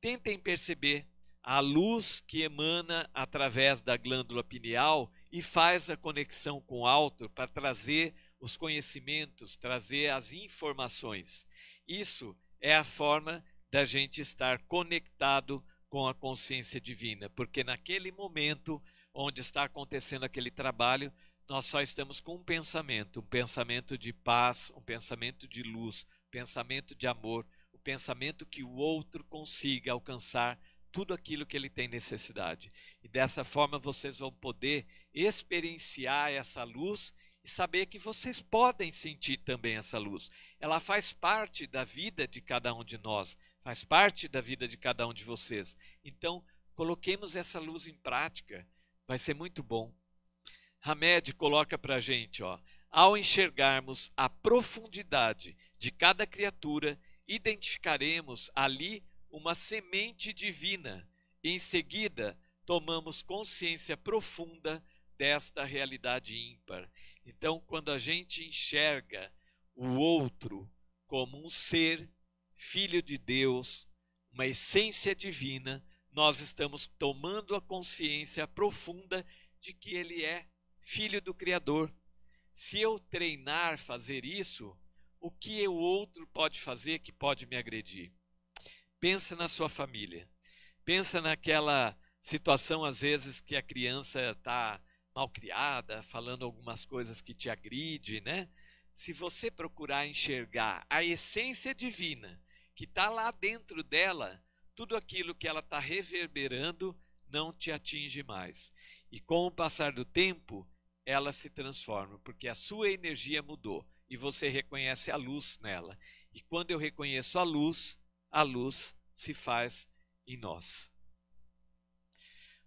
tentem perceber a luz que emana através da glândula pineal e faz a conexão com o alto para trazer os conhecimentos, trazer as informações. Isso é a forma da gente estar conectado com a consciência divina, porque naquele momento onde está acontecendo aquele trabalho, nós só estamos com um pensamento, um pensamento de paz, um pensamento de luz, um pensamento de amor, o um pensamento que o outro consiga alcançar tudo aquilo que ele tem necessidade. E dessa forma vocês vão poder experienciar essa luz e saber que vocês podem sentir também essa luz. Ela faz parte da vida de cada um de nós, faz parte da vida de cada um de vocês. Então, coloquemos essa luz em prática, vai ser muito bom. Hamed coloca para a gente, ó, ao enxergarmos a profundidade de cada criatura, identificaremos ali uma semente divina. em seguida, tomamos consciência profunda desta realidade ímpar. Então, quando a gente enxerga o outro como um ser, filho de Deus, uma essência divina, nós estamos tomando a consciência profunda de que ele é filho do Criador. Se eu treinar fazer isso, o que o outro pode fazer que pode me agredir? Pensa na sua família. Pensa naquela situação, às vezes, que a criança está mal criada, falando algumas coisas que te agride, né? Se você procurar enxergar a essência divina que está lá dentro dela, tudo aquilo que ela está reverberando não te atinge mais. E com o passar do tempo, ela se transforma, porque a sua energia mudou e você reconhece a luz nela. E quando eu reconheço a luz, a luz se faz em nós.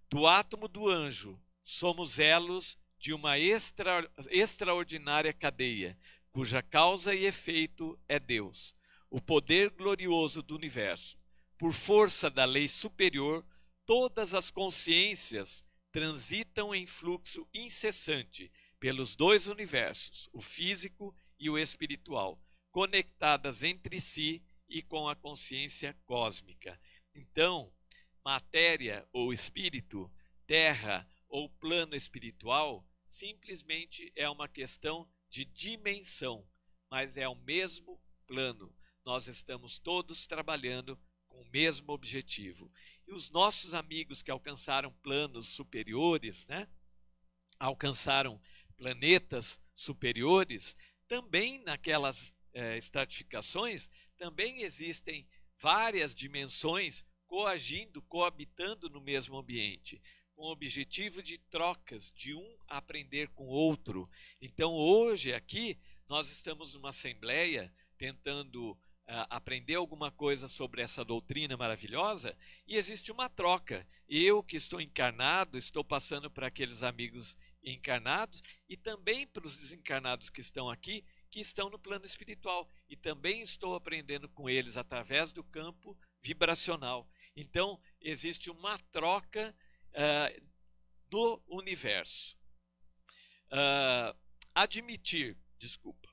Do átomo do anjo, somos elos de uma extra, extraordinária cadeia, cuja causa e efeito é Deus, o poder glorioso do universo. Por força da lei superior, todas as consciências transitam em fluxo incessante pelos dois universos, o físico e o espiritual, conectadas entre si e com a consciência cósmica. Então, matéria ou espírito, terra ou plano espiritual, simplesmente é uma questão de dimensão, mas é o mesmo plano. Nós estamos todos trabalhando com o mesmo objetivo. E os nossos amigos que alcançaram planos superiores, né? alcançaram planetas superiores, também naquelas eh, estratificações, também existem várias dimensões coagindo, coabitando no mesmo ambiente, com o objetivo de trocas, de um aprender com o outro. Então, hoje aqui, nós estamos numa assembleia tentando ah, aprender alguma coisa sobre essa doutrina maravilhosa e existe uma troca. Eu que estou encarnado, estou passando para aqueles amigos encarnados e também para os desencarnados que estão aqui, que estão no plano espiritual e também estou aprendendo com eles através do campo vibracional. Então, existe uma troca uh, do universo. Uh, admitir, desculpa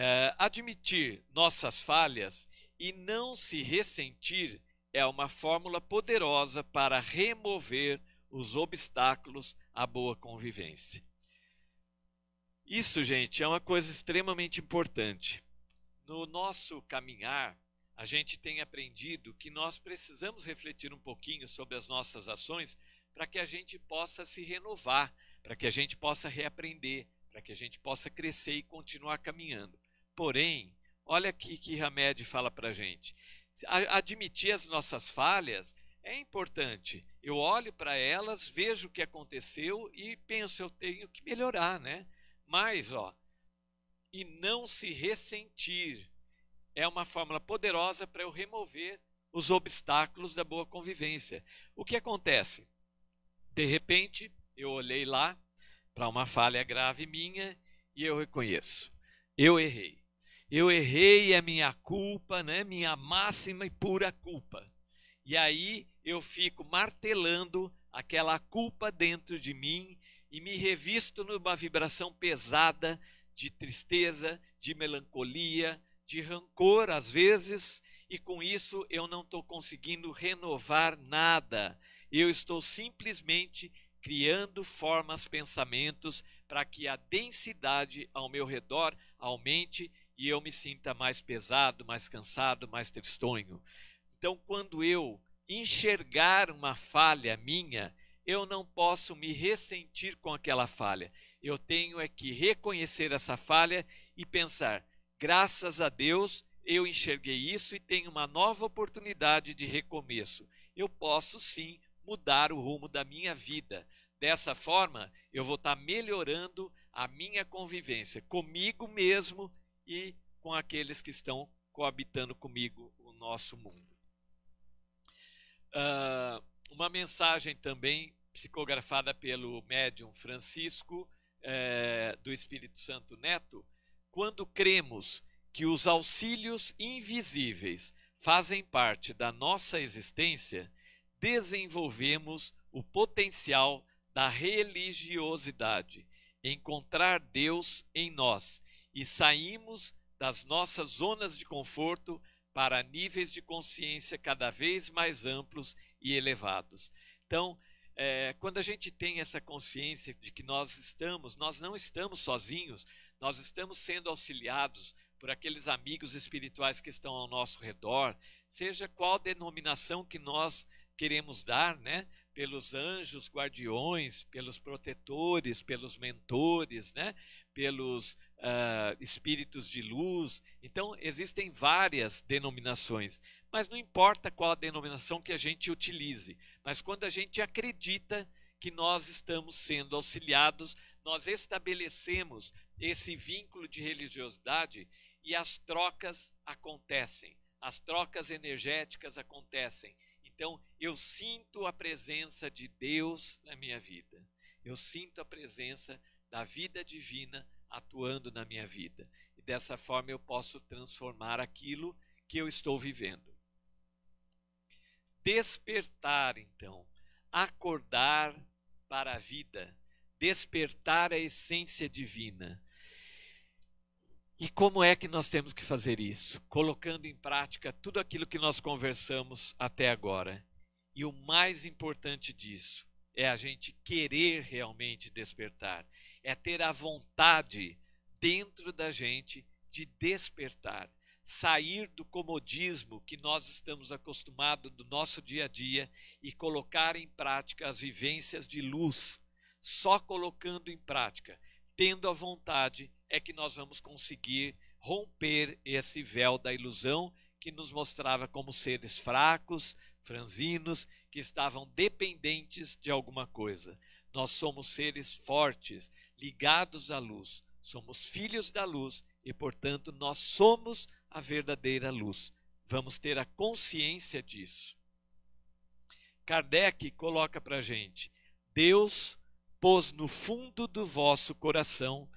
é, admitir nossas falhas e não se ressentir é uma fórmula poderosa para remover os obstáculos à boa convivência. Isso, gente, é uma coisa extremamente importante. No nosso caminhar, a gente tem aprendido que nós precisamos refletir um pouquinho sobre as nossas ações para que a gente possa se renovar, para que a gente possa reaprender, para que a gente possa crescer e continuar caminhando. Porém, olha aqui que Hamed fala para a gente. Admitir as nossas falhas é importante. Eu olho para elas, vejo o que aconteceu e penso, eu tenho que melhorar, né? Mas, ó, e não se ressentir é uma fórmula poderosa para eu remover os obstáculos da boa convivência. O que acontece? De repente, eu olhei lá para uma falha grave minha e eu reconheço. Eu errei eu errei, é minha culpa, né? minha máxima e pura culpa. E aí eu fico martelando aquela culpa dentro de mim e me revisto numa vibração pesada de tristeza, de melancolia, de rancor às vezes, e com isso eu não estou conseguindo renovar nada. Eu estou simplesmente criando formas, pensamentos para que a densidade ao meu redor aumente e eu me sinta mais pesado, mais cansado, mais tristonho. Então, quando eu enxergar uma falha minha, eu não posso me ressentir com aquela falha. Eu tenho é que reconhecer essa falha e pensar: graças a Deus eu enxerguei isso e tenho uma nova oportunidade de recomeço. Eu posso sim mudar o rumo da minha vida. Dessa forma, eu vou estar tá melhorando a minha convivência comigo mesmo e com aqueles que estão coabitando comigo o nosso mundo. Uh, uma mensagem também psicografada pelo médium Francisco eh, do Espírito Santo Neto. Quando cremos que os auxílios invisíveis fazem parte da nossa existência, desenvolvemos o potencial da religiosidade, encontrar Deus em nós e saímos das nossas zonas de conforto para níveis de consciência cada vez mais amplos e elevados. Então, é, quando a gente tem essa consciência de que nós estamos, nós não estamos sozinhos, nós estamos sendo auxiliados por aqueles amigos espirituais que estão ao nosso redor, seja qual denominação que nós queremos dar, né? pelos anjos guardiões, pelos protetores, pelos mentores, né? pelos uh, espíritos de luz. Então, existem várias denominações, mas não importa qual a denominação que a gente utilize, mas quando a gente acredita que nós estamos sendo auxiliados, nós estabelecemos esse vínculo de religiosidade e as trocas acontecem, as trocas energéticas acontecem então, eu sinto a presença de Deus na minha vida. Eu sinto a presença da vida divina atuando na minha vida. E dessa forma eu posso transformar aquilo que eu estou vivendo. Despertar, então, acordar para a vida, despertar a essência divina, e como é que nós temos que fazer isso? Colocando em prática tudo aquilo que nós conversamos até agora. E o mais importante disso é a gente querer realmente despertar, é ter a vontade dentro da gente de despertar, sair do comodismo que nós estamos acostumados do nosso dia a dia e colocar em prática as vivências de luz, só colocando em prática, tendo a vontade é que nós vamos conseguir romper esse véu da ilusão que nos mostrava como seres fracos, franzinos, que estavam dependentes de alguma coisa. Nós somos seres fortes, ligados à luz, somos filhos da luz e, portanto, nós somos a verdadeira luz. Vamos ter a consciência disso. Kardec coloca para gente: Deus pôs no fundo do vosso coração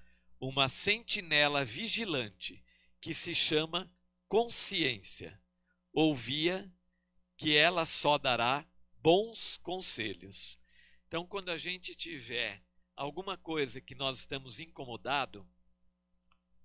uma sentinela vigilante que se chama consciência. Ouvia que ela só dará bons conselhos. Então, quando a gente tiver alguma coisa que nós estamos incomodado,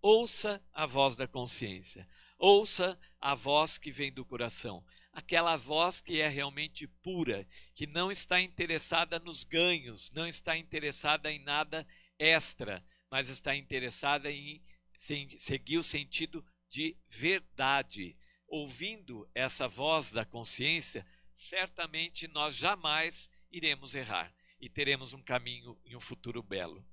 ouça a voz da consciência, ouça a voz que vem do coração, aquela voz que é realmente pura, que não está interessada nos ganhos, não está interessada em nada extra, mas está interessada em seguir o sentido de verdade. Ouvindo essa voz da consciência, certamente nós jamais iremos errar e teremos um caminho e um futuro belo.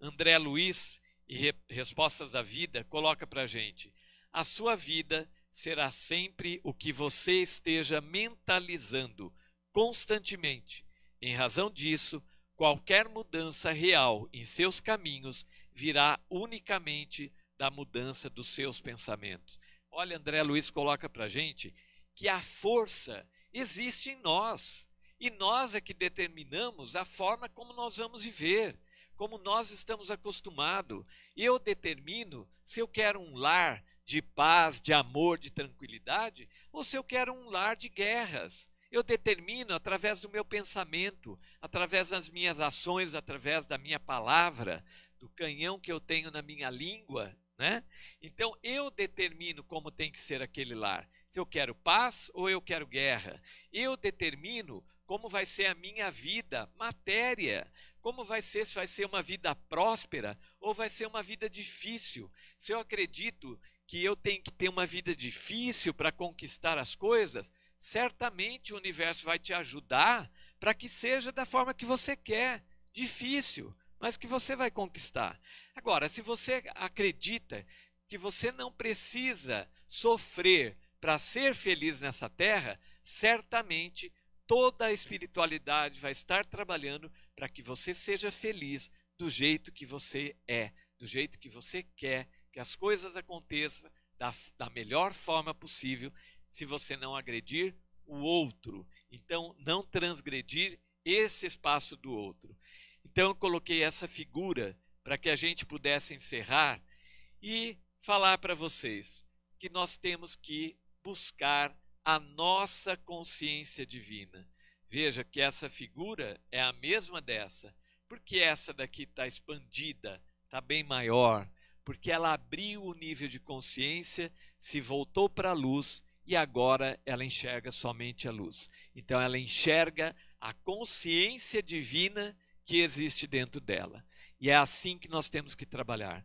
André Luiz, e Respostas da Vida, coloca para gente: a sua vida será sempre o que você esteja mentalizando constantemente. Em razão disso, Qualquer mudança real em seus caminhos virá unicamente da mudança dos seus pensamentos. Olha, André Luiz coloca para gente que a força existe em nós e nós é que determinamos a forma como nós vamos viver, como nós estamos acostumados. Eu determino se eu quero um lar de paz, de amor, de tranquilidade, ou se eu quero um lar de guerras eu determino através do meu pensamento, através das minhas ações, através da minha palavra, do canhão que eu tenho na minha língua, né? Então eu determino como tem que ser aquele lar. Se eu quero paz ou eu quero guerra. Eu determino como vai ser a minha vida, matéria. Como vai ser se vai ser uma vida próspera ou vai ser uma vida difícil. Se eu acredito que eu tenho que ter uma vida difícil para conquistar as coisas, certamente o universo vai te ajudar para que seja da forma que você quer, difícil, mas que você vai conquistar. Agora, se você acredita que você não precisa sofrer para ser feliz nessa terra, certamente toda a espiritualidade vai estar trabalhando para que você seja feliz do jeito que você é, do jeito que você quer, que as coisas aconteçam da, da melhor forma possível se você não agredir o outro. Então, não transgredir esse espaço do outro. Então, eu coloquei essa figura para que a gente pudesse encerrar e falar para vocês que nós temos que buscar a nossa consciência divina. Veja que essa figura é a mesma dessa, porque essa daqui está expandida, está bem maior, porque ela abriu o nível de consciência, se voltou para a luz e agora ela enxerga somente a luz. Então ela enxerga a consciência divina que existe dentro dela. E é assim que nós temos que trabalhar.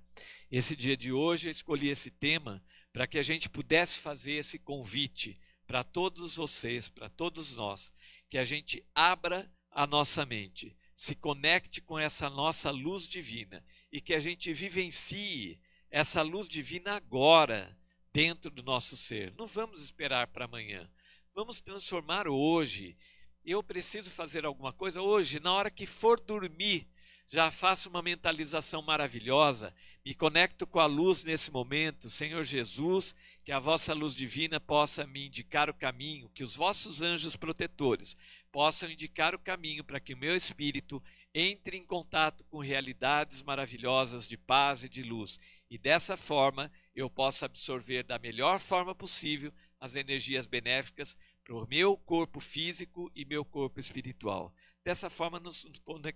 Esse dia de hoje eu escolhi esse tema para que a gente pudesse fazer esse convite para todos vocês, para todos nós, que a gente abra a nossa mente, se conecte com essa nossa luz divina e que a gente vivencie essa luz divina agora dentro do nosso ser. Não vamos esperar para amanhã. Vamos transformar hoje. Eu preciso fazer alguma coisa hoje, na hora que for dormir, já faço uma mentalização maravilhosa, me conecto com a luz nesse momento, Senhor Jesus, que a vossa luz divina possa me indicar o caminho, que os vossos anjos protetores possam indicar o caminho para que o meu espírito entre em contato com realidades maravilhosas de paz e de luz. E dessa forma eu possa absorver da melhor forma possível as energias benéficas para o meu corpo físico e meu corpo espiritual. Dessa forma, nos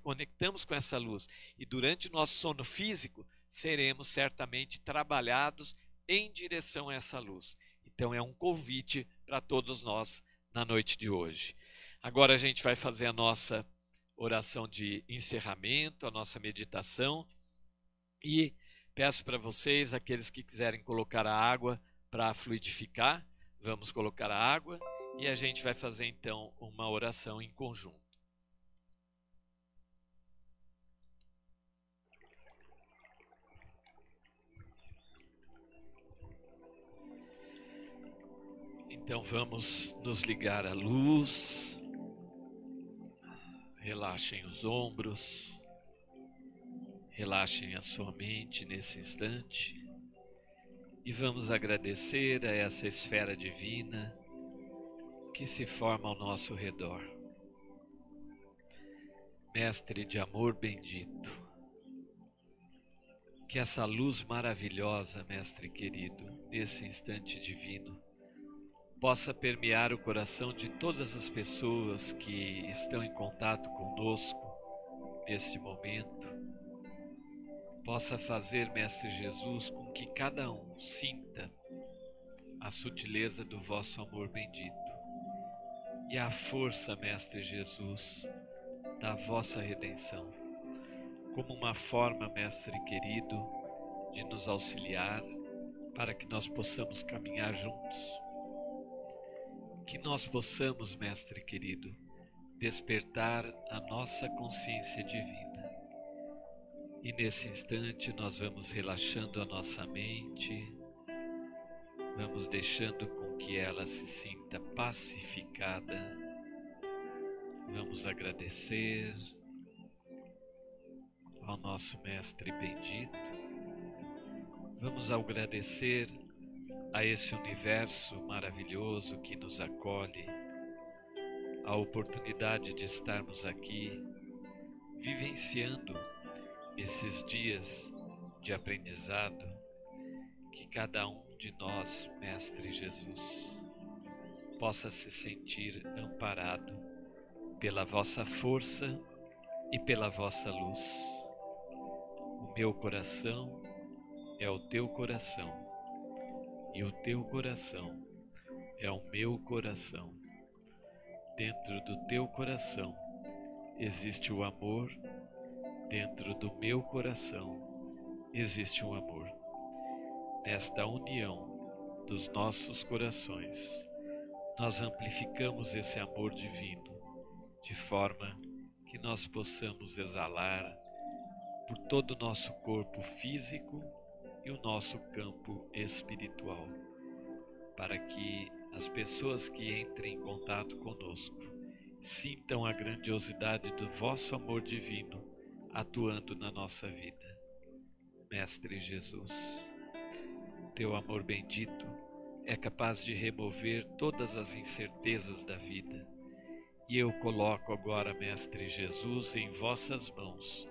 conectamos com essa luz e durante o nosso sono físico seremos certamente trabalhados em direção a essa luz. Então, é um convite para todos nós na noite de hoje. Agora a gente vai fazer a nossa oração de encerramento, a nossa meditação e Peço para vocês, aqueles que quiserem colocar a água para fluidificar, vamos colocar a água e a gente vai fazer então uma oração em conjunto. Então vamos nos ligar à luz, relaxem os ombros. Relaxem a sua mente nesse instante e vamos agradecer a essa esfera divina que se forma ao nosso redor. Mestre de amor bendito, que essa luz maravilhosa, Mestre querido, nesse instante divino, possa permear o coração de todas as pessoas que estão em contato conosco neste momento possa fazer, Mestre Jesus, com que cada um sinta a sutileza do vosso amor bendito e a força, Mestre Jesus, da vossa redenção, como uma forma, Mestre querido, de nos auxiliar para que nós possamos caminhar juntos. Que nós possamos, Mestre querido, despertar a nossa consciência divina e nesse instante nós vamos relaxando a nossa mente, vamos deixando com que ela se sinta pacificada. Vamos agradecer ao nosso Mestre bendito, vamos agradecer a esse universo maravilhoso que nos acolhe, a oportunidade de estarmos aqui vivenciando esses dias de aprendizado que cada um de nós, Mestre Jesus, possa se sentir amparado pela vossa força e pela vossa luz. O meu coração é o teu coração, e o teu coração é o meu coração. Dentro do teu coração existe o amor dentro do meu coração existe um amor. Nesta união dos nossos corações, nós amplificamos esse amor divino, de forma que nós possamos exalar por todo o nosso corpo físico e o nosso campo espiritual, para que as pessoas que entrem em contato conosco sintam a grandiosidade do vosso amor divino atuando na nossa vida. Mestre Jesus, teu amor bendito é capaz de remover todas as incertezas da vida. E eu coloco agora, Mestre Jesus, em vossas mãos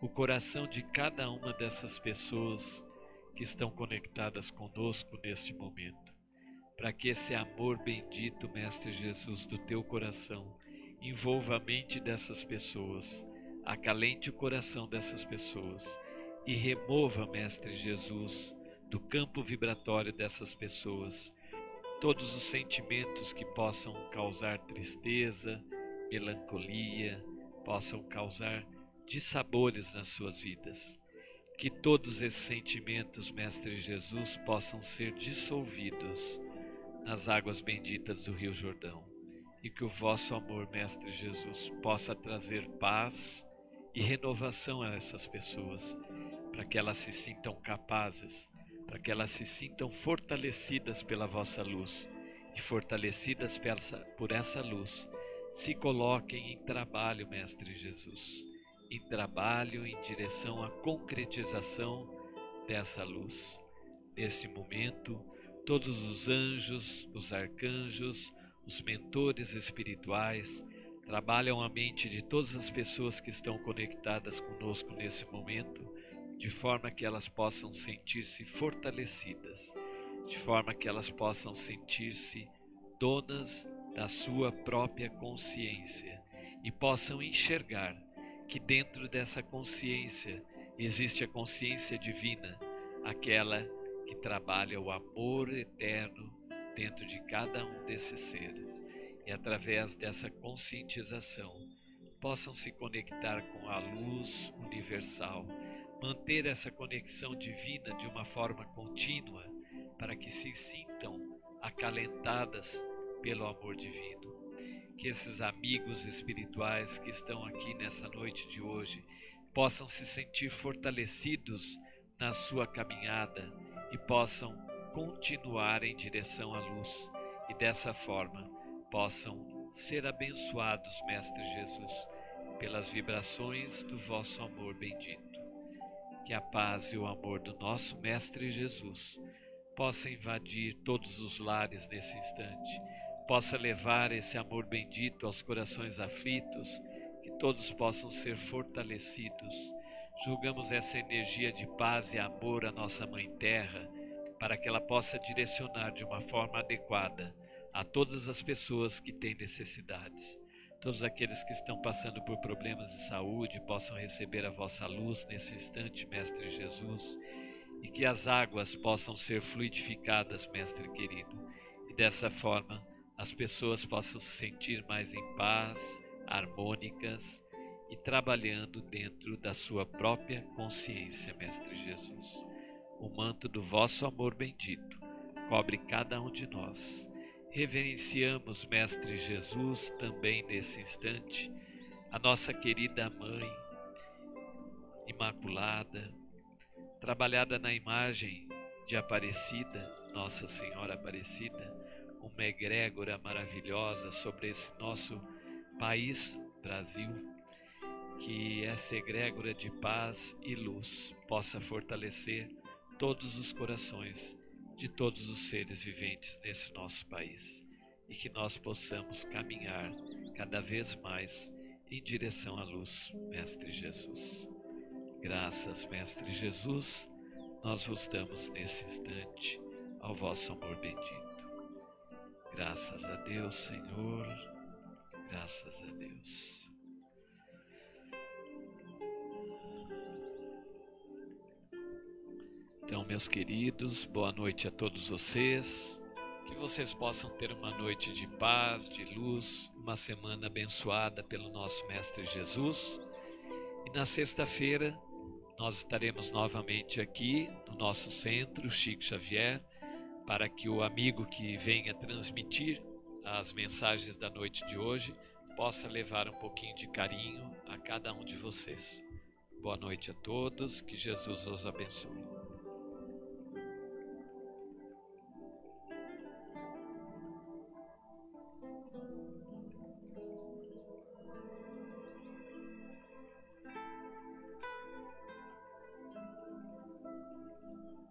o coração de cada uma dessas pessoas que estão conectadas conosco neste momento, para que esse amor bendito, Mestre Jesus, do teu coração envolva a mente dessas pessoas acalente o coração dessas pessoas e remova, Mestre Jesus, do campo vibratório dessas pessoas todos os sentimentos que possam causar tristeza, melancolia, possam causar dissabores nas suas vidas. Que todos esses sentimentos, Mestre Jesus, possam ser dissolvidos nas águas benditas do Rio Jordão. E que o vosso amor, Mestre Jesus, possa trazer paz e renovação a essas pessoas, para que elas se sintam capazes, para que elas se sintam fortalecidas pela vossa luz e fortalecidas por essa, por essa luz, se coloquem em trabalho, Mestre Jesus, em trabalho em direção à concretização dessa luz. Neste momento, todos os anjos, os arcanjos, os mentores espirituais, trabalham a mente de todas as pessoas que estão conectadas conosco nesse momento, de forma que elas possam sentir-se fortalecidas, de forma que elas possam sentir-se donas da sua própria consciência e possam enxergar que dentro dessa consciência existe a consciência divina, aquela que trabalha o amor eterno dentro de cada um desses seres e através dessa conscientização possam se conectar com a luz universal, manter essa conexão divina de uma forma contínua para que se sintam acalentadas pelo amor divino. Que esses amigos espirituais que estão aqui nessa noite de hoje possam se sentir fortalecidos na sua caminhada e possam continuar em direção à luz e dessa forma possam ser abençoados, Mestre Jesus, pelas vibrações do vosso amor bendito. Que a paz e o amor do nosso Mestre Jesus possa invadir todos os lares nesse instante, possa levar esse amor bendito aos corações aflitos, que todos possam ser fortalecidos. Julgamos essa energia de paz e amor à nossa Mãe Terra, para que ela possa direcionar de uma forma adequada a todas as pessoas que têm necessidades. Todos aqueles que estão passando por problemas de saúde possam receber a vossa luz nesse instante, Mestre Jesus, e que as águas possam ser fluidificadas, Mestre querido, e dessa forma as pessoas possam se sentir mais em paz, harmônicas e trabalhando dentro da sua própria consciência, Mestre Jesus. O manto do vosso amor bendito cobre cada um de nós Reverenciamos, Mestre Jesus, também nesse instante, a nossa querida Mãe Imaculada, trabalhada na imagem de Aparecida, Nossa Senhora Aparecida, uma egrégora maravilhosa sobre esse nosso país, Brasil, que essa egrégora de paz e luz possa fortalecer todos os corações de todos os seres viventes nesse nosso país e que nós possamos caminhar cada vez mais em direção à luz, Mestre Jesus. Graças, Mestre Jesus, nós vos damos nesse instante ao vosso amor bendito. Graças a Deus, Senhor, graças a Deus. Então, meus queridos, boa noite a todos vocês. Que vocês possam ter uma noite de paz, de luz, uma semana abençoada pelo nosso Mestre Jesus. E na sexta-feira nós estaremos novamente aqui no nosso centro, Chico Xavier, para que o amigo que venha transmitir as mensagens da noite de hoje possa levar um pouquinho de carinho a cada um de vocês. Boa noite a todos, que Jesus os abençoe.